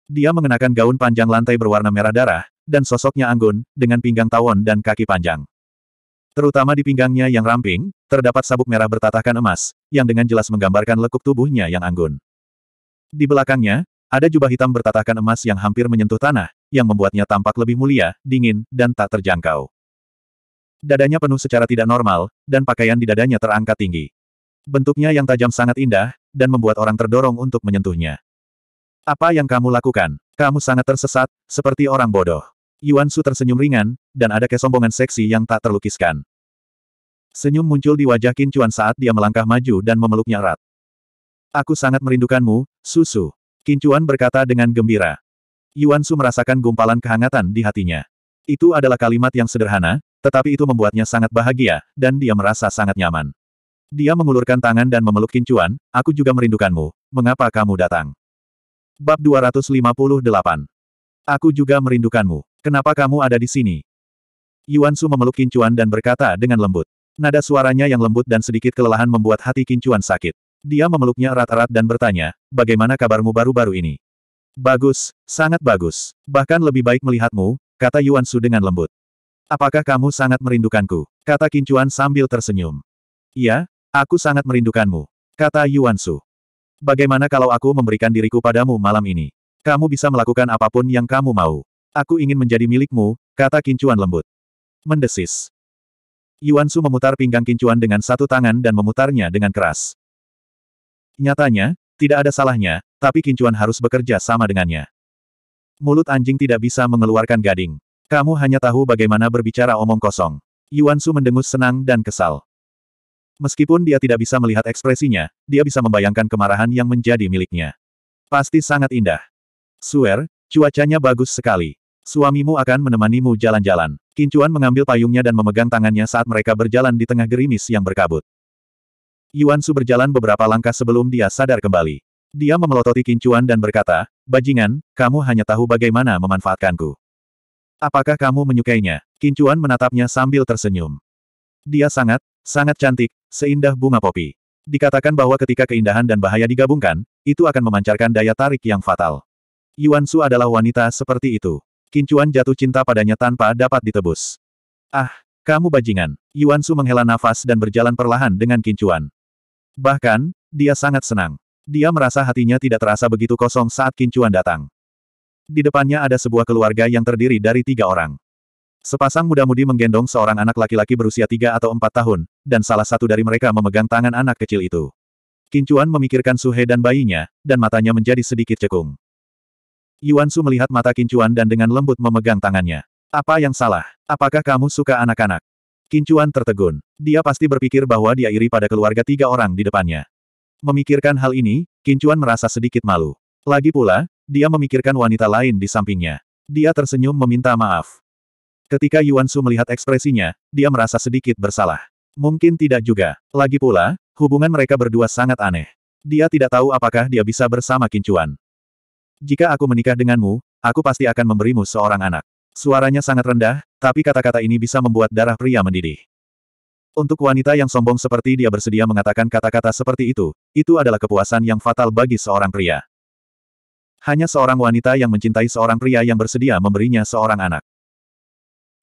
Dia mengenakan gaun panjang lantai berwarna merah darah, dan sosoknya anggun, dengan pinggang tawon dan kaki panjang. Terutama di pinggangnya yang ramping, terdapat sabuk merah bertatahkan emas, yang dengan jelas menggambarkan lekuk tubuhnya yang anggun. Di belakangnya, ada jubah hitam bertatahkan emas yang hampir menyentuh tanah, yang membuatnya tampak lebih mulia, dingin, dan tak terjangkau. Dadanya penuh secara tidak normal, dan pakaian di dadanya terangkat tinggi. Bentuknya yang tajam sangat indah, dan membuat orang terdorong untuk menyentuhnya. Apa yang kamu lakukan? Kamu sangat tersesat, seperti orang bodoh. Yuan Su tersenyum ringan, dan ada kesombongan seksi yang tak terlukiskan. Senyum muncul di wajah Qin Chuan saat dia melangkah maju dan memeluknya erat. Aku sangat merindukanmu, Susu. Qin Chuan berkata dengan gembira. Yuan Su merasakan gumpalan kehangatan di hatinya. Itu adalah kalimat yang sederhana, tetapi itu membuatnya sangat bahagia, dan dia merasa sangat nyaman. Dia mengulurkan tangan dan memeluk Qin Chuan, aku juga merindukanmu, mengapa kamu datang? Bab 258. Aku juga merindukanmu. Kenapa kamu ada di sini? Yuan Su memeluk Kincuan dan berkata dengan lembut. Nada suaranya yang lembut dan sedikit kelelahan membuat hati Kincuan sakit. Dia memeluknya erat-erat dan bertanya, bagaimana kabarmu baru-baru ini? Bagus, sangat bagus. Bahkan lebih baik melihatmu, kata Yuan Su dengan lembut. Apakah kamu sangat merindukanku? Kata Kincuan sambil tersenyum. Iya, aku sangat merindukanmu, kata Yuan Su. Bagaimana kalau aku memberikan diriku padamu malam ini? Kamu bisa melakukan apapun yang kamu mau. Aku ingin menjadi milikmu, kata Kincuan lembut. Mendesis. Yuan Su memutar pinggang Kincuan dengan satu tangan dan memutarnya dengan keras. Nyatanya, tidak ada salahnya, tapi Kincuan harus bekerja sama dengannya. Mulut anjing tidak bisa mengeluarkan gading. Kamu hanya tahu bagaimana berbicara omong kosong. Yuan Su mendengus senang dan kesal. Meskipun dia tidak bisa melihat ekspresinya, dia bisa membayangkan kemarahan yang menjadi miliknya. Pasti sangat indah. Suer, cuacanya bagus sekali. Suamimu akan menemanimu jalan-jalan. Kincuan mengambil payungnya dan memegang tangannya saat mereka berjalan di tengah gerimis yang berkabut. Yuan Su berjalan beberapa langkah sebelum dia sadar kembali. Dia memelototi Kincuan dan berkata, Bajingan, kamu hanya tahu bagaimana memanfaatkanku. Apakah kamu menyukainya? Kincuan menatapnya sambil tersenyum. Dia sangat, Sangat cantik, seindah bunga popi. Dikatakan bahwa ketika keindahan dan bahaya digabungkan, itu akan memancarkan daya tarik yang fatal. Yuan Su adalah wanita seperti itu. Kincuan jatuh cinta padanya tanpa dapat ditebus. Ah, kamu bajingan. Yuan Su menghela nafas dan berjalan perlahan dengan Kincuan. Bahkan, dia sangat senang. Dia merasa hatinya tidak terasa begitu kosong saat Kincuan datang. Di depannya ada sebuah keluarga yang terdiri dari tiga orang. Sepasang muda-mudi menggendong seorang anak laki-laki berusia tiga atau empat tahun, dan salah satu dari mereka memegang tangan anak kecil itu. Kincuan memikirkan Suhe dan bayinya, dan matanya menjadi sedikit cekung. Yuan Su melihat mata Kincuan dan dengan lembut memegang tangannya. Apa yang salah? Apakah kamu suka anak-anak? Kincuan tertegun. Dia pasti berpikir bahwa dia iri pada keluarga tiga orang di depannya. Memikirkan hal ini, Kincuan merasa sedikit malu. Lagi pula, dia memikirkan wanita lain di sampingnya. Dia tersenyum meminta maaf. Ketika Yuan Su melihat ekspresinya, dia merasa sedikit bersalah. Mungkin tidak juga. Lagi pula, hubungan mereka berdua sangat aneh. Dia tidak tahu apakah dia bisa bersama Kincuan. Jika aku menikah denganmu, aku pasti akan memberimu seorang anak. Suaranya sangat rendah, tapi kata-kata ini bisa membuat darah pria mendidih. Untuk wanita yang sombong seperti dia bersedia mengatakan kata-kata seperti itu, itu adalah kepuasan yang fatal bagi seorang pria. Hanya seorang wanita yang mencintai seorang pria yang bersedia memberinya seorang anak.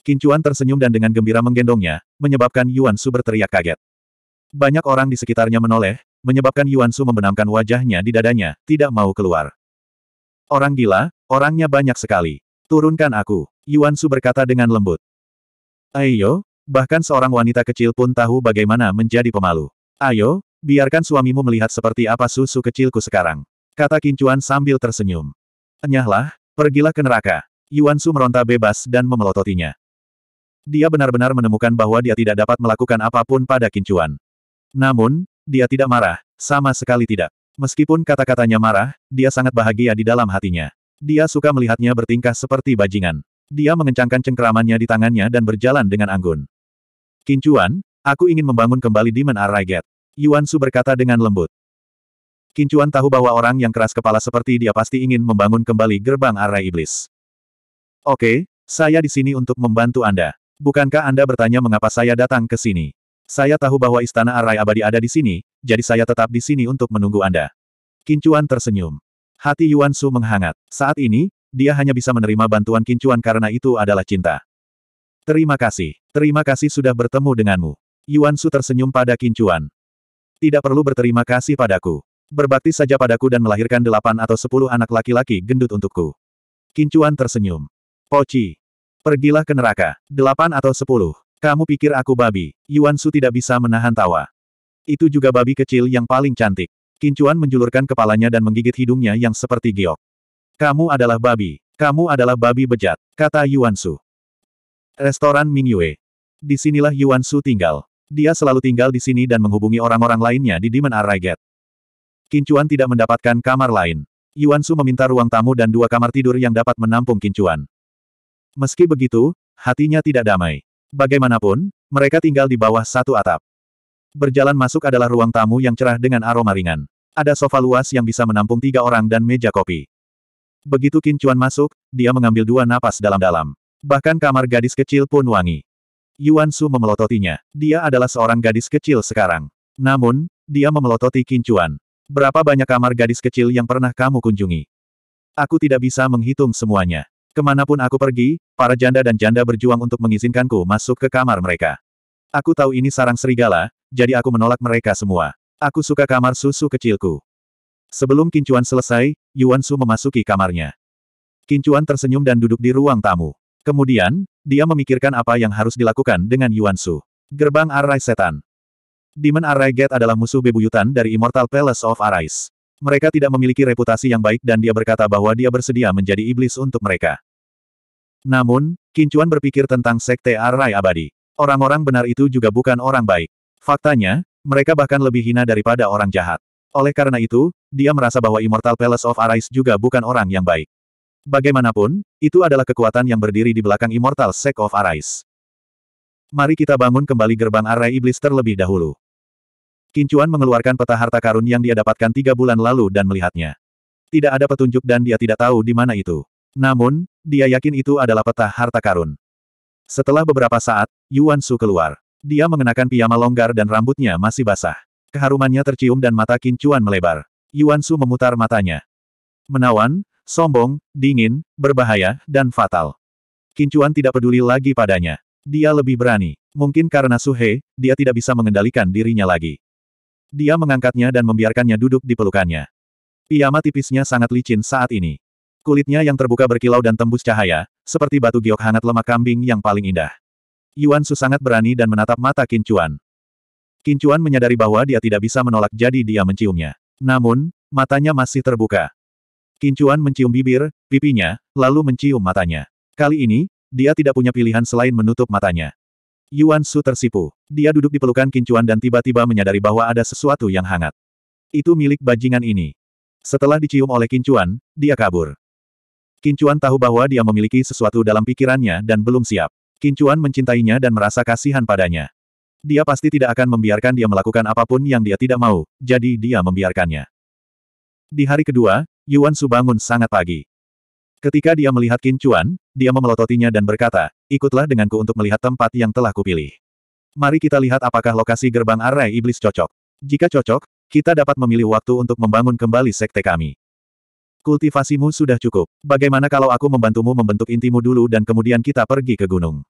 Kincuan tersenyum dan dengan gembira menggendongnya, menyebabkan Yuan Su berteriak kaget. Banyak orang di sekitarnya menoleh, menyebabkan Yuan Su membenamkan wajahnya di dadanya, tidak mau keluar. Orang gila, orangnya banyak sekali. Turunkan aku, Yuan Su berkata dengan lembut. Ayo, bahkan seorang wanita kecil pun tahu bagaimana menjadi pemalu. Ayo, biarkan suamimu melihat seperti apa susu kecilku sekarang. Kata Kincuan sambil tersenyum. Enyahlah, pergilah ke neraka. Yuan Su meronta bebas dan memelototinya. Dia benar-benar menemukan bahwa dia tidak dapat melakukan apapun pada Kincuan. Namun, dia tidak marah, sama sekali tidak. Meskipun kata-katanya marah, dia sangat bahagia di dalam hatinya. Dia suka melihatnya bertingkah seperti bajingan. Dia mengencangkan cengkeramannya di tangannya dan berjalan dengan anggun. Kincuan, aku ingin membangun kembali Demon get. Yuan Su berkata dengan lembut. Kincuan tahu bahwa orang yang keras kepala seperti dia pasti ingin membangun kembali gerbang arai iblis. Oke, saya di sini untuk membantu Anda. Bukankah Anda bertanya mengapa saya datang ke sini? Saya tahu bahwa Istana Arai Abadi ada di sini, jadi saya tetap di sini untuk menunggu Anda. Kincuan tersenyum. Hati Yuan Su menghangat. Saat ini, dia hanya bisa menerima bantuan Kincuan karena itu adalah cinta. Terima kasih. Terima kasih sudah bertemu denganmu. Yuan Su tersenyum pada Kincuan. Tidak perlu berterima kasih padaku. Berbakti saja padaku dan melahirkan delapan atau sepuluh anak laki-laki gendut untukku. Kincuan tersenyum. Poci, Pergilah ke neraka. Delapan atau sepuluh. Kamu pikir aku babi? Yuan Su tidak bisa menahan tawa. Itu juga babi kecil yang paling cantik. Kincuan menjulurkan kepalanya dan menggigit hidungnya yang seperti giok. Kamu adalah babi. Kamu adalah babi bejat, kata Yuan Su. Restoran Ming Yue. Disinilah Yuan Su tinggal. Dia selalu tinggal di sini dan menghubungi orang-orang lainnya di Demon Arraiget. Kincuan tidak mendapatkan kamar lain. Yuan Su meminta ruang tamu dan dua kamar tidur yang dapat menampung Kincuan. Meski begitu, hatinya tidak damai. Bagaimanapun, mereka tinggal di bawah satu atap. Berjalan masuk adalah ruang tamu yang cerah dengan aroma ringan. Ada sofa luas yang bisa menampung tiga orang dan meja kopi. Begitu Qin Chuan masuk, dia mengambil dua napas dalam-dalam. Bahkan kamar gadis kecil pun wangi. Yuan Su memelototinya. Dia adalah seorang gadis kecil sekarang. Namun, dia memelototi Qin Chuan. Berapa banyak kamar gadis kecil yang pernah kamu kunjungi? Aku tidak bisa menghitung semuanya. Kemanapun aku pergi, para janda dan janda berjuang untuk mengizinkanku masuk ke kamar mereka. Aku tahu ini sarang serigala, jadi aku menolak mereka semua. Aku suka kamar susu kecilku. Sebelum Kincuan selesai, Yuan Su memasuki kamarnya. Kincuan tersenyum dan duduk di ruang tamu. Kemudian, dia memikirkan apa yang harus dilakukan dengan Yuan Su. Gerbang Arai Setan. Demon Arai Gate adalah musuh bebuyutan dari Immortal Palace of Arise. Mereka tidak memiliki reputasi yang baik dan dia berkata bahwa dia bersedia menjadi iblis untuk mereka. Namun, Kincuan berpikir tentang Sekte Arai Abadi. Orang-orang benar itu juga bukan orang baik. Faktanya, mereka bahkan lebih hina daripada orang jahat. Oleh karena itu, dia merasa bahwa Immortal Palace of Arise juga bukan orang yang baik. Bagaimanapun, itu adalah kekuatan yang berdiri di belakang Immortal Sect of Arise. Mari kita bangun kembali gerbang Arai Iblis terlebih dahulu. Kincuan mengeluarkan peta harta karun yang dia dapatkan tiga bulan lalu dan melihatnya. Tidak ada petunjuk dan dia tidak tahu di mana itu. Namun, dia yakin itu adalah peta harta karun. Setelah beberapa saat, Yuan Su keluar. Dia mengenakan piyama longgar dan rambutnya masih basah. Keharumannya tercium dan mata Kincuan melebar. Yuan Su memutar matanya. Menawan, sombong, dingin, berbahaya, dan fatal. Kincuan tidak peduli lagi padanya. Dia lebih berani. Mungkin karena Suhe, dia tidak bisa mengendalikan dirinya lagi. Dia mengangkatnya dan membiarkannya duduk di pelukannya. Piyama tipisnya sangat licin saat ini. Kulitnya yang terbuka berkilau dan tembus cahaya, seperti batu giok hangat lemak kambing yang paling indah. Yuan Su sangat berani dan menatap mata Kincuan. Kincuan menyadari bahwa dia tidak bisa menolak jadi dia menciumnya. Namun, matanya masih terbuka. Kincuan mencium bibir, pipinya, lalu mencium matanya. Kali ini, dia tidak punya pilihan selain menutup matanya. Yuan Su tersipu. Dia duduk di pelukan kincuan dan tiba-tiba menyadari bahwa ada sesuatu yang hangat. Itu milik bajingan ini. Setelah dicium oleh kincuan, dia kabur. Kincuan tahu bahwa dia memiliki sesuatu dalam pikirannya dan belum siap. Kincuan mencintainya dan merasa kasihan padanya. Dia pasti tidak akan membiarkan dia melakukan apapun yang dia tidak mau, jadi dia membiarkannya. Di hari kedua, Yuan Su bangun sangat pagi. Ketika dia melihat Qin Chuan, dia memelototinya dan berkata, ikutlah denganku untuk melihat tempat yang telah kupilih. Mari kita lihat apakah lokasi gerbang arai iblis cocok. Jika cocok, kita dapat memilih waktu untuk membangun kembali sekte kami. Kultivasimu sudah cukup. Bagaimana kalau aku membantumu membentuk intimu dulu dan kemudian kita pergi ke gunung?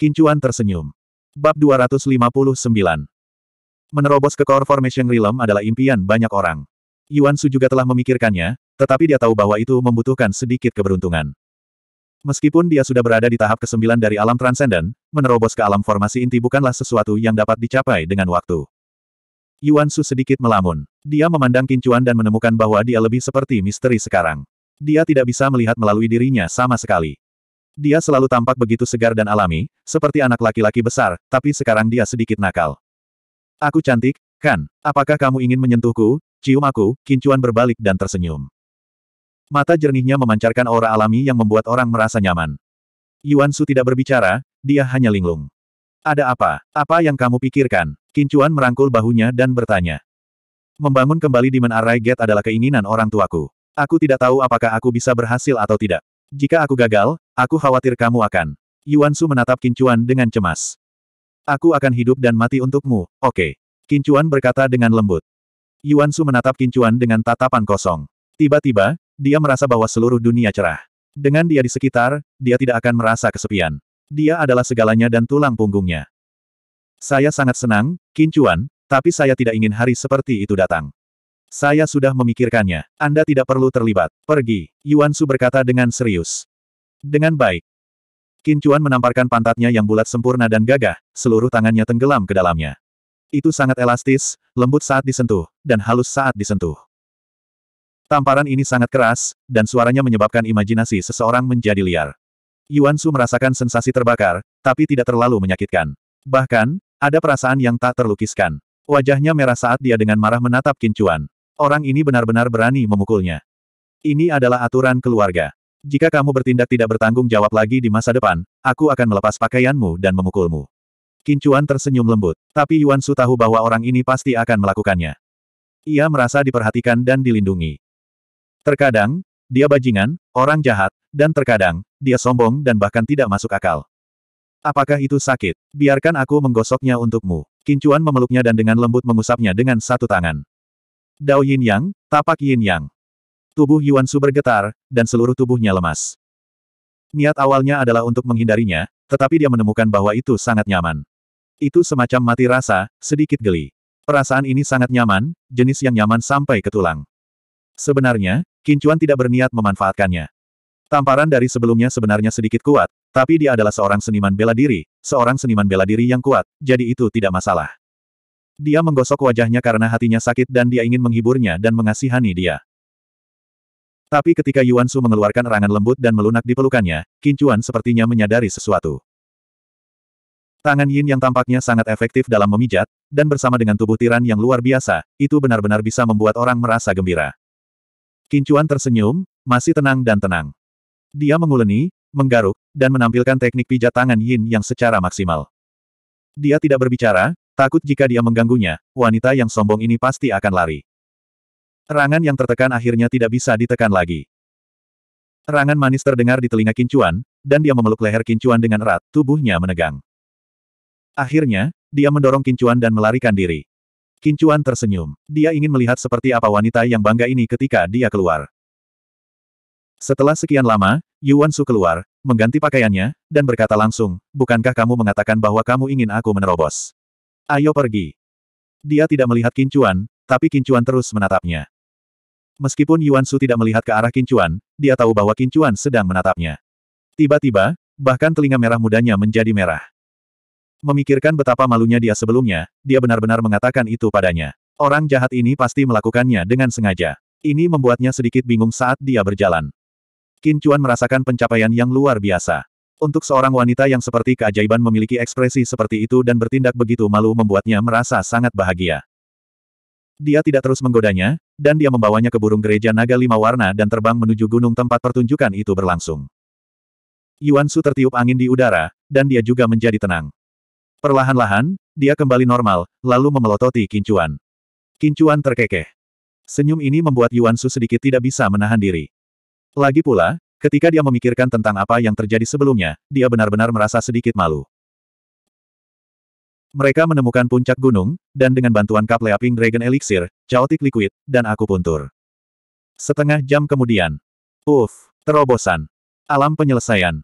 Qin Chuan tersenyum. Bab 259 Menerobos ke Core Formation Realm adalah impian banyak orang. Yuan Su juga telah memikirkannya, tetapi dia tahu bahwa itu membutuhkan sedikit keberuntungan. Meskipun dia sudah berada di tahap ke-9 dari alam transenden, menerobos ke alam formasi inti bukanlah sesuatu yang dapat dicapai dengan waktu. Yuan Su sedikit melamun. Dia memandang Kincuan dan menemukan bahwa dia lebih seperti misteri sekarang. Dia tidak bisa melihat melalui dirinya sama sekali. Dia selalu tampak begitu segar dan alami, seperti anak laki-laki besar, tapi sekarang dia sedikit nakal. Aku cantik, kan? Apakah kamu ingin menyentuhku? Cium aku, Kincuan berbalik dan tersenyum. Mata jernihnya memancarkan aura alami yang membuat orang merasa nyaman. Yuan Su tidak berbicara, dia hanya linglung. Ada apa? Apa yang kamu pikirkan? Kincuan merangkul bahunya dan bertanya. Membangun kembali di Menarai Gate adalah keinginan orang tuaku. Aku tidak tahu apakah aku bisa berhasil atau tidak. Jika aku gagal, aku khawatir kamu akan. Yuan Su menatap Kincuan dengan cemas. Aku akan hidup dan mati untukmu, oke. Okay. Kincuan berkata dengan lembut. Yuan Su menatap Kincuan dengan tatapan kosong. Tiba-tiba, dia merasa bahwa seluruh dunia cerah. Dengan dia di sekitar, dia tidak akan merasa kesepian. Dia adalah segalanya dan tulang punggungnya. Saya sangat senang, Kincuan, tapi saya tidak ingin hari seperti itu datang. Saya sudah memikirkannya. Anda tidak perlu terlibat. Pergi, Yuan Su berkata dengan serius. Dengan baik. Kincuan menamparkan pantatnya yang bulat sempurna dan gagah, seluruh tangannya tenggelam ke dalamnya. Itu sangat elastis, lembut saat disentuh, dan halus saat disentuh. Tamparan ini sangat keras, dan suaranya menyebabkan imajinasi seseorang menjadi liar. Yuan Su merasakan sensasi terbakar, tapi tidak terlalu menyakitkan. Bahkan, ada perasaan yang tak terlukiskan. Wajahnya merah saat dia dengan marah menatap Kincuan. Orang ini benar-benar berani memukulnya. Ini adalah aturan keluarga. Jika kamu bertindak tidak bertanggung jawab lagi di masa depan, aku akan melepas pakaianmu dan memukulmu. Kincuan tersenyum lembut, tapi Yuan Su tahu bahwa orang ini pasti akan melakukannya. Ia merasa diperhatikan dan dilindungi. Terkadang, dia bajingan, orang jahat, dan terkadang, dia sombong dan bahkan tidak masuk akal. Apakah itu sakit? Biarkan aku menggosoknya untukmu. Kincuan memeluknya dan dengan lembut mengusapnya dengan satu tangan. Dao Yin Yang, tapak Yin Yang. Tubuh Yuan Su bergetar, dan seluruh tubuhnya lemas. Niat awalnya adalah untuk menghindarinya, tetapi dia menemukan bahwa itu sangat nyaman. Itu semacam mati rasa, sedikit geli. Perasaan ini sangat nyaman, jenis yang nyaman sampai ke tulang. Sebenarnya, Kincuan tidak berniat memanfaatkannya. Tamparan dari sebelumnya sebenarnya sedikit kuat, tapi dia adalah seorang seniman bela diri, seorang seniman bela diri yang kuat, jadi itu tidak masalah. Dia menggosok wajahnya karena hatinya sakit dan dia ingin menghiburnya dan mengasihani dia. Tapi ketika Yuan Su mengeluarkan erangan lembut dan melunak di pelukannya, Kincuan sepertinya menyadari sesuatu. Tangan Yin yang tampaknya sangat efektif dalam memijat, dan bersama dengan tubuh tiran yang luar biasa, itu benar-benar bisa membuat orang merasa gembira. Kincuan tersenyum, masih tenang dan tenang. Dia menguleni, menggaruk, dan menampilkan teknik pijat tangan Yin yang secara maksimal. Dia tidak berbicara, takut jika dia mengganggunya, wanita yang sombong ini pasti akan lari. Rangan yang tertekan akhirnya tidak bisa ditekan lagi. Rangan manis terdengar di telinga Kincuan, dan dia memeluk leher Kincuan dengan erat, tubuhnya menegang. Akhirnya, dia mendorong Kincuan dan melarikan diri. Kincuan tersenyum. Dia ingin melihat seperti apa wanita yang bangga ini ketika dia keluar. Setelah sekian lama, Yuan Su keluar, mengganti pakaiannya, dan berkata langsung, Bukankah kamu mengatakan bahwa kamu ingin aku menerobos? Ayo pergi. Dia tidak melihat Kincuan, tapi Kincuan terus menatapnya. Meskipun Yuan Su tidak melihat ke arah Kincuan, dia tahu bahwa Kincuan sedang menatapnya. Tiba-tiba, bahkan telinga merah mudanya menjadi merah. Memikirkan betapa malunya dia sebelumnya, dia benar-benar mengatakan itu padanya. Orang jahat ini pasti melakukannya dengan sengaja. Ini membuatnya sedikit bingung saat dia berjalan. Qin Chuan merasakan pencapaian yang luar biasa. Untuk seorang wanita yang seperti keajaiban memiliki ekspresi seperti itu dan bertindak begitu malu membuatnya merasa sangat bahagia. Dia tidak terus menggodanya, dan dia membawanya ke burung gereja naga lima warna dan terbang menuju gunung tempat pertunjukan itu berlangsung. Yuan Su tertiup angin di udara, dan dia juga menjadi tenang. Perlahan-lahan, dia kembali normal, lalu memelototi Kincuan. Kincuan terkekeh. Senyum ini membuat Yuan Su sedikit tidak bisa menahan diri. Lagi pula, ketika dia memikirkan tentang apa yang terjadi sebelumnya, dia benar-benar merasa sedikit malu. Mereka menemukan puncak gunung, dan dengan bantuan kap Leaping Dragon Elixir, Chaotic Liquid, dan aku puntur. Setengah jam kemudian. Uff, terobosan. Alam penyelesaian.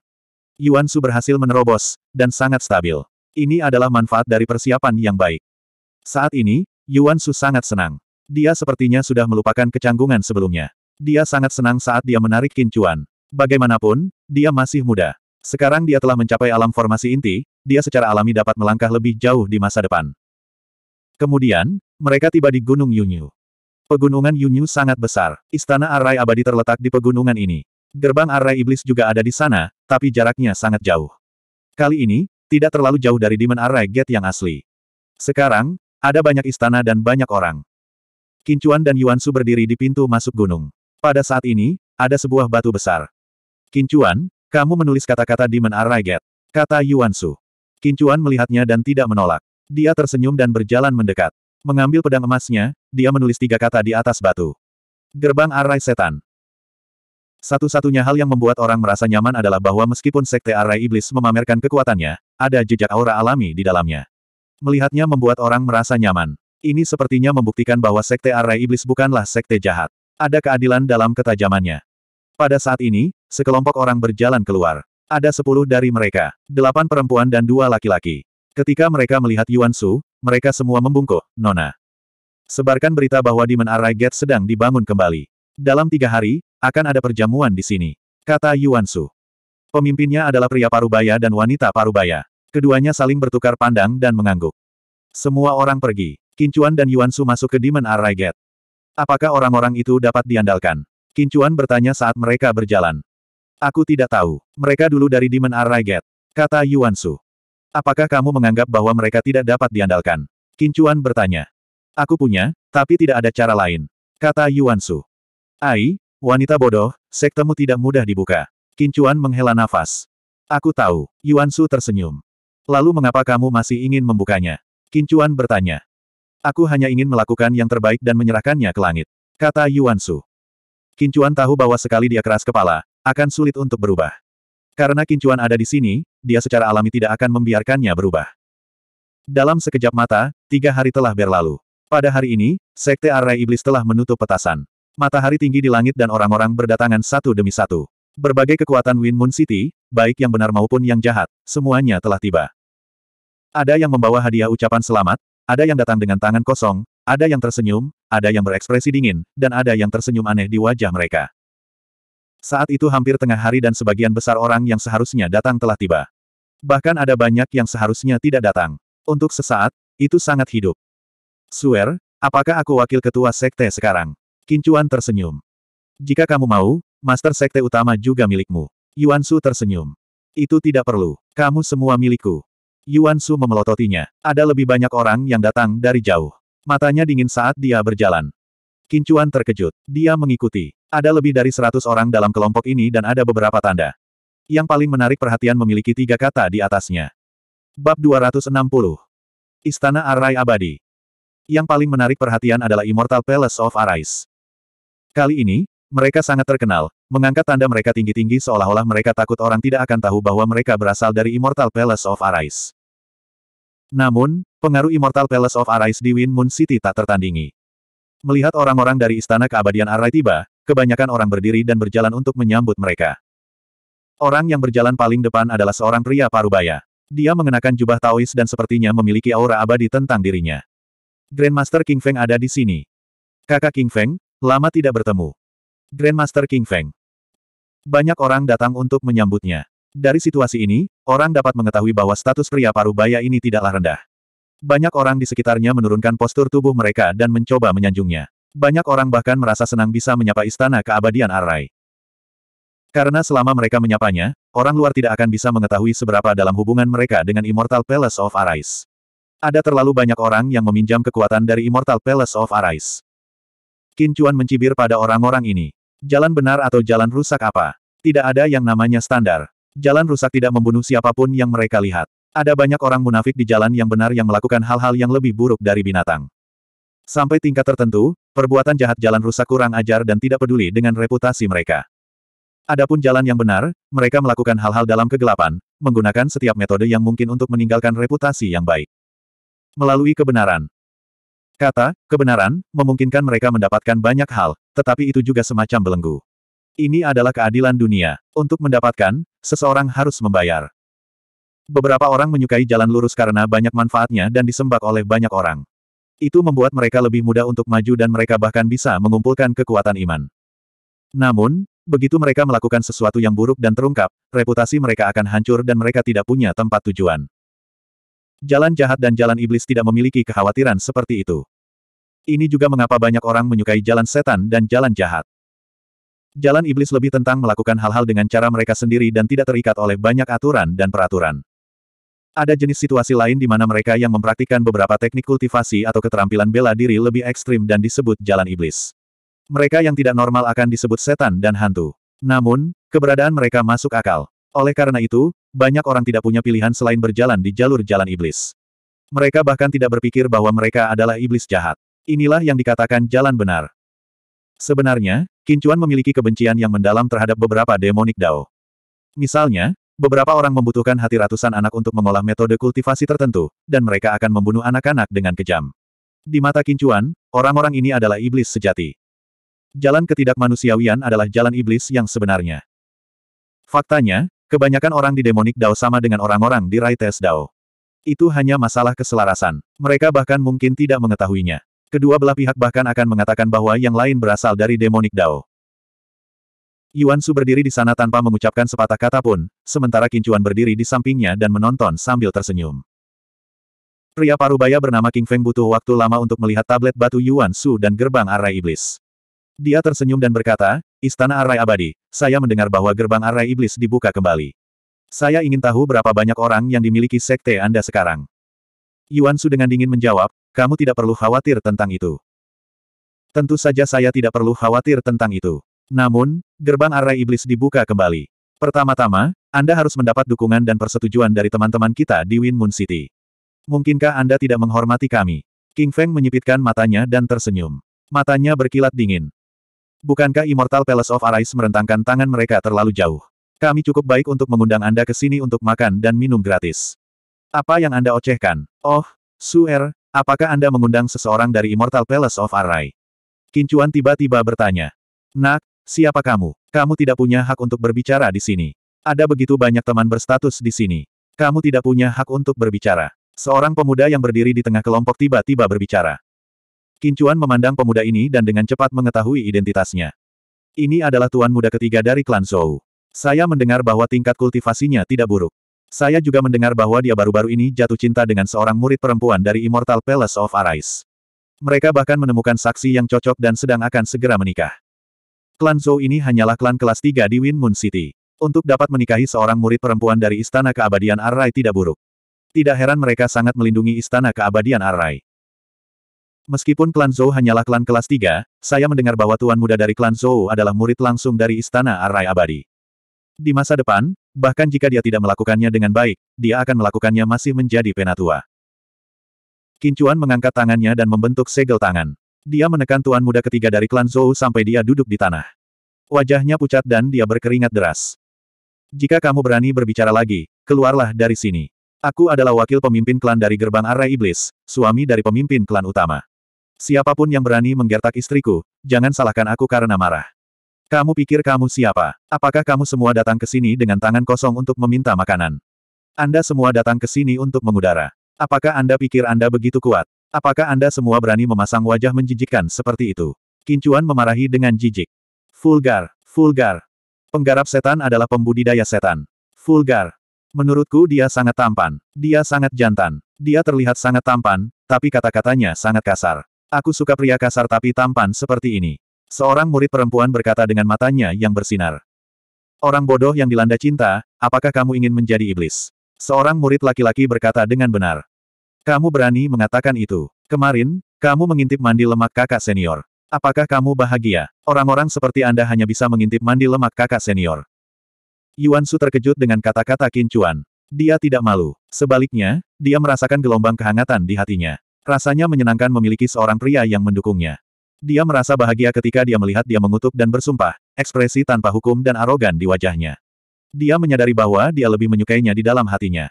Yuan Su berhasil menerobos, dan sangat stabil. Ini adalah manfaat dari persiapan yang baik. Saat ini, Yuan Su sangat senang. Dia sepertinya sudah melupakan kecanggungan sebelumnya. Dia sangat senang saat dia menarik kincuan. Bagaimanapun, dia masih muda. Sekarang dia telah mencapai alam formasi inti, dia secara alami dapat melangkah lebih jauh di masa depan. Kemudian, mereka tiba di Gunung Yunyu. Pegunungan Yunyu sangat besar. Istana Arai Abadi terletak di pegunungan ini. Gerbang Arai Iblis juga ada di sana, tapi jaraknya sangat jauh. Kali ini, tidak terlalu jauh dari Demon Array Gate yang asli. Sekarang, ada banyak istana dan banyak orang. Kincuan dan Yuan Su berdiri di pintu masuk gunung. Pada saat ini, ada sebuah batu besar. Kincuan, kamu menulis kata-kata Demon Array Get, kata Yuan Su. Kincuan melihatnya dan tidak menolak. Dia tersenyum dan berjalan mendekat. Mengambil pedang emasnya, dia menulis tiga kata di atas batu. Gerbang Arai Setan. Satu-satunya hal yang membuat orang merasa nyaman adalah bahwa meskipun Sekte Arai Iblis memamerkan kekuatannya, ada jejak aura alami di dalamnya. Melihatnya membuat orang merasa nyaman. Ini sepertinya membuktikan bahwa Sekte Arai Iblis bukanlah sekte jahat. Ada keadilan dalam ketajamannya. Pada saat ini, sekelompok orang berjalan keluar. Ada sepuluh dari mereka, delapan perempuan dan dua laki-laki. Ketika mereka melihat Yuan Su, mereka semua membungkuk, Nona. Sebarkan berita bahwa Demon Arai Gate sedang dibangun kembali. Dalam tiga hari, akan ada perjamuan di sini. Kata Yuan Su. Pemimpinnya adalah pria parubaya dan wanita parubaya. Keduanya saling bertukar pandang dan mengangguk. Semua orang pergi. Kincuan dan Yuansu masuk ke Demon Array Gate. Apakah orang-orang itu dapat diandalkan? Kincuan bertanya saat mereka berjalan. Aku tidak tahu. Mereka dulu dari Demon Array Gate. Kata Yuansu. Apakah kamu menganggap bahwa mereka tidak dapat diandalkan? Kincuan bertanya. Aku punya, tapi tidak ada cara lain. Kata Yuansu. Ai, wanita bodoh, sektemu tidak mudah dibuka. Kincuan menghela nafas. Aku tahu, Yuansu tersenyum. Lalu mengapa kamu masih ingin membukanya? Kincuan bertanya. Aku hanya ingin melakukan yang terbaik dan menyerahkannya ke langit. Kata Yuan Su. Kincuan tahu bahwa sekali dia keras kepala, akan sulit untuk berubah. Karena Kincuan ada di sini, dia secara alami tidak akan membiarkannya berubah. Dalam sekejap mata, tiga hari telah berlalu. Pada hari ini, Sekte Arai Iblis telah menutup petasan. Matahari tinggi di langit dan orang-orang berdatangan satu demi satu. Berbagai kekuatan Win Moon City, baik yang benar maupun yang jahat, semuanya telah tiba. Ada yang membawa hadiah ucapan selamat, ada yang datang dengan tangan kosong, ada yang tersenyum, ada yang berekspresi dingin, dan ada yang tersenyum aneh di wajah mereka. Saat itu hampir tengah hari dan sebagian besar orang yang seharusnya datang telah tiba. Bahkan ada banyak yang seharusnya tidak datang. Untuk sesaat, itu sangat hidup. Suer, apakah aku wakil ketua sekte sekarang? Kincuan tersenyum. Jika kamu mau, master sekte utama juga milikmu. Yuan Su tersenyum. Itu tidak perlu. Kamu semua milikku. Yuan Su memelototinya. Ada lebih banyak orang yang datang dari jauh. Matanya dingin saat dia berjalan. Kincuan terkejut. Dia mengikuti. Ada lebih dari seratus orang dalam kelompok ini dan ada beberapa tanda. Yang paling menarik perhatian memiliki tiga kata di atasnya. Bab 260. Istana Arai Abadi. Yang paling menarik perhatian adalah Immortal Palace of Arise. Kali ini, mereka sangat terkenal, mengangkat tanda mereka tinggi-tinggi seolah-olah mereka takut orang tidak akan tahu bahwa mereka berasal dari Immortal Palace of Arise. Namun, pengaruh Immortal Palace of Arise di Wind Moon City tak tertandingi. Melihat orang-orang dari Istana Keabadian Arai tiba, kebanyakan orang berdiri dan berjalan untuk menyambut mereka. Orang yang berjalan paling depan adalah seorang pria parubaya. Dia mengenakan jubah Taois dan sepertinya memiliki aura abadi tentang dirinya. Grandmaster King Feng ada di sini. Kakak King Feng, lama tidak bertemu. Grandmaster King Feng. Banyak orang datang untuk menyambutnya. Dari situasi ini, orang dapat mengetahui bahwa status pria paruh baya ini tidaklah rendah. Banyak orang di sekitarnya menurunkan postur tubuh mereka dan mencoba menyanjungnya. Banyak orang bahkan merasa senang bisa menyapa istana keabadian Arai. Karena selama mereka menyapanya, orang luar tidak akan bisa mengetahui seberapa dalam hubungan mereka dengan Immortal Palace of Arise. Ada terlalu banyak orang yang meminjam kekuatan dari Immortal Palace of Arise. Kincuan mencibir pada orang-orang ini. Jalan benar atau jalan rusak apa? Tidak ada yang namanya standar. Jalan rusak tidak membunuh siapapun yang mereka lihat. Ada banyak orang munafik di jalan yang benar yang melakukan hal-hal yang lebih buruk dari binatang. Sampai tingkat tertentu, perbuatan jahat jalan rusak kurang ajar dan tidak peduli dengan reputasi mereka. Adapun jalan yang benar, mereka melakukan hal-hal dalam kegelapan, menggunakan setiap metode yang mungkin untuk meninggalkan reputasi yang baik. Melalui kebenaran, Kata, kebenaran, memungkinkan mereka mendapatkan banyak hal, tetapi itu juga semacam belenggu. Ini adalah keadilan dunia. Untuk mendapatkan, seseorang harus membayar. Beberapa orang menyukai jalan lurus karena banyak manfaatnya dan disembak oleh banyak orang. Itu membuat mereka lebih mudah untuk maju dan mereka bahkan bisa mengumpulkan kekuatan iman. Namun, begitu mereka melakukan sesuatu yang buruk dan terungkap, reputasi mereka akan hancur dan mereka tidak punya tempat tujuan. Jalan jahat dan jalan iblis tidak memiliki kekhawatiran seperti itu. Ini juga mengapa banyak orang menyukai jalan setan dan jalan jahat. Jalan iblis lebih tentang melakukan hal-hal dengan cara mereka sendiri dan tidak terikat oleh banyak aturan dan peraturan. Ada jenis situasi lain di mana mereka yang mempraktikkan beberapa teknik kultivasi atau keterampilan bela diri lebih ekstrim dan disebut jalan iblis. Mereka yang tidak normal akan disebut setan dan hantu. Namun, keberadaan mereka masuk akal. Oleh karena itu, banyak orang tidak punya pilihan selain berjalan di jalur jalan iblis. Mereka bahkan tidak berpikir bahwa mereka adalah iblis jahat. Inilah yang dikatakan jalan benar. Sebenarnya, Kincuan memiliki kebencian yang mendalam terhadap beberapa demonik Dao. Misalnya, beberapa orang membutuhkan hati ratusan anak untuk mengolah metode kultivasi tertentu, dan mereka akan membunuh anak-anak dengan kejam. Di mata Kincuan, orang-orang ini adalah iblis sejati. Jalan ketidakmanusiawian adalah jalan iblis yang sebenarnya. Faktanya, Kebanyakan orang di Demonic Dao sama dengan orang-orang di Raites Dao. Itu hanya masalah keselarasan. Mereka bahkan mungkin tidak mengetahuinya. Kedua belah pihak bahkan akan mengatakan bahwa yang lain berasal dari Demonic Dao. Yuan Su berdiri di sana tanpa mengucapkan sepatah kata pun, sementara Kincuan berdiri di sampingnya dan menonton sambil tersenyum. Pria parubaya bernama King Feng butuh waktu lama untuk melihat tablet batu Yuan Su dan gerbang arai iblis. Dia tersenyum dan berkata, Istana Arai Abadi, saya mendengar bahwa gerbang Arai Iblis dibuka kembali. Saya ingin tahu berapa banyak orang yang dimiliki sekte Anda sekarang. Yuan Su dengan dingin menjawab, kamu tidak perlu khawatir tentang itu. Tentu saja saya tidak perlu khawatir tentang itu. Namun, gerbang Arai Iblis dibuka kembali. Pertama-tama, Anda harus mendapat dukungan dan persetujuan dari teman-teman kita di Win Moon City. Mungkinkah Anda tidak menghormati kami? King Feng menyipitkan matanya dan tersenyum. Matanya berkilat dingin. Bukankah Immortal Palace of Arise merentangkan tangan mereka terlalu jauh? Kami cukup baik untuk mengundang Anda ke sini untuk makan dan minum gratis. Apa yang Anda ocehkan? Oh, Suer, apakah Anda mengundang seseorang dari Immortal Palace of Arai? Kincuan tiba-tiba bertanya. Nak, siapa kamu? Kamu tidak punya hak untuk berbicara di sini. Ada begitu banyak teman berstatus di sini. Kamu tidak punya hak untuk berbicara. Seorang pemuda yang berdiri di tengah kelompok tiba-tiba berbicara. Kincuan memandang pemuda ini dan dengan cepat mengetahui identitasnya. Ini adalah tuan muda ketiga dari klan Zhou. Saya mendengar bahwa tingkat kultivasinya tidak buruk. Saya juga mendengar bahwa dia baru-baru ini jatuh cinta dengan seorang murid perempuan dari Immortal Palace of Arise. Mereka bahkan menemukan saksi yang cocok dan sedang akan segera menikah. Klan Zhou ini hanyalah klan kelas 3 di Wind Moon City. Untuk dapat menikahi seorang murid perempuan dari Istana Keabadian Arai tidak buruk. Tidak heran mereka sangat melindungi Istana Keabadian Arai. Meskipun klan Zhou hanyalah klan kelas 3, saya mendengar bahwa tuan muda dari klan Zhou adalah murid langsung dari Istana Arai Abadi. Di masa depan, bahkan jika dia tidak melakukannya dengan baik, dia akan melakukannya masih menjadi penatua. Kincuan mengangkat tangannya dan membentuk segel tangan. Dia menekan tuan muda ketiga dari klan Zhou sampai dia duduk di tanah. Wajahnya pucat dan dia berkeringat deras. Jika kamu berani berbicara lagi, keluarlah dari sini. Aku adalah wakil pemimpin klan dari gerbang Arai iblis, suami dari pemimpin klan utama. Siapapun yang berani menggertak istriku, jangan salahkan aku karena marah. Kamu pikir kamu siapa? Apakah kamu semua datang ke sini dengan tangan kosong untuk meminta makanan? Anda semua datang ke sini untuk mengudara. Apakah Anda pikir Anda begitu kuat? Apakah Anda semua berani memasang wajah menjijikkan seperti itu? Kincuan memarahi dengan jijik. Fulgar, fulgar. Penggarap setan adalah pembudidaya setan. Fulgar. Menurutku dia sangat tampan. Dia sangat jantan. Dia terlihat sangat tampan, tapi kata-katanya sangat kasar. Aku suka pria kasar tapi tampan seperti ini. Seorang murid perempuan berkata dengan matanya yang bersinar. Orang bodoh yang dilanda cinta, apakah kamu ingin menjadi iblis? Seorang murid laki-laki berkata dengan benar. Kamu berani mengatakan itu. Kemarin, kamu mengintip mandi lemak kakak senior. Apakah kamu bahagia? Orang-orang seperti Anda hanya bisa mengintip mandi lemak kakak senior. Yuan Su terkejut dengan kata-kata Qin Chuan. Dia tidak malu. Sebaliknya, dia merasakan gelombang kehangatan di hatinya. Rasanya menyenangkan memiliki seorang pria yang mendukungnya. Dia merasa bahagia ketika dia melihat dia mengutuk dan bersumpah, ekspresi tanpa hukum dan arogan di wajahnya. Dia menyadari bahwa dia lebih menyukainya di dalam hatinya.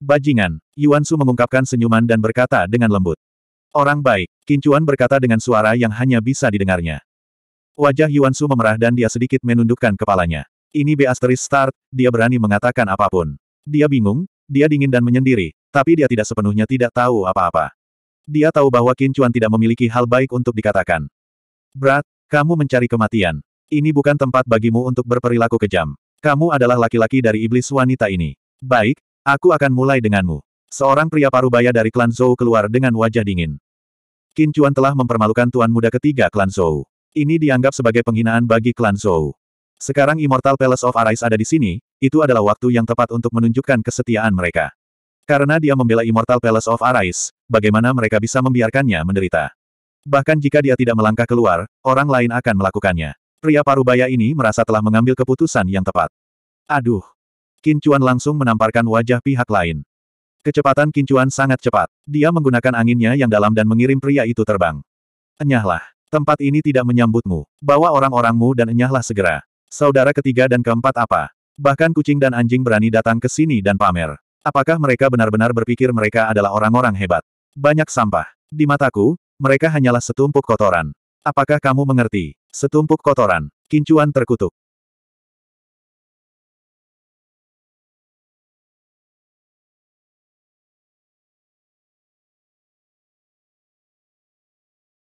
Bajingan, Yuan Su mengungkapkan senyuman dan berkata dengan lembut. Orang baik, Kincuan berkata dengan suara yang hanya bisa didengarnya. Wajah Yuan Su memerah dan dia sedikit menundukkan kepalanya. Ini B asteris start, dia berani mengatakan apapun. Dia bingung, dia dingin dan menyendiri, tapi dia tidak sepenuhnya tidak tahu apa-apa. Dia tahu bahwa Kincuan tidak memiliki hal baik untuk dikatakan. Brat, kamu mencari kematian. Ini bukan tempat bagimu untuk berperilaku kejam. Kamu adalah laki-laki dari iblis wanita ini. Baik, aku akan mulai denganmu. Seorang pria parubaya dari klan Zhou keluar dengan wajah dingin. Kincuan telah mempermalukan tuan muda ketiga klan Zhou. Ini dianggap sebagai penghinaan bagi klan Zhou. Sekarang Immortal Palace of Arise ada di sini, itu adalah waktu yang tepat untuk menunjukkan kesetiaan mereka. Karena dia membela Immortal Palace of Arise, bagaimana mereka bisa membiarkannya menderita. Bahkan jika dia tidak melangkah keluar, orang lain akan melakukannya. Pria parubaya ini merasa telah mengambil keputusan yang tepat. Aduh! Kincuan langsung menamparkan wajah pihak lain. Kecepatan Kincuan sangat cepat. Dia menggunakan anginnya yang dalam dan mengirim pria itu terbang. Enyahlah. Tempat ini tidak menyambutmu. Bawa orang-orangmu dan enyahlah segera. Saudara ketiga dan keempat apa? Bahkan kucing dan anjing berani datang ke sini dan pamer. Apakah mereka benar-benar berpikir mereka adalah orang-orang hebat? Banyak sampah. Di mataku, mereka hanyalah setumpuk kotoran. Apakah kamu mengerti? Setumpuk kotoran. Kincuan terkutuk.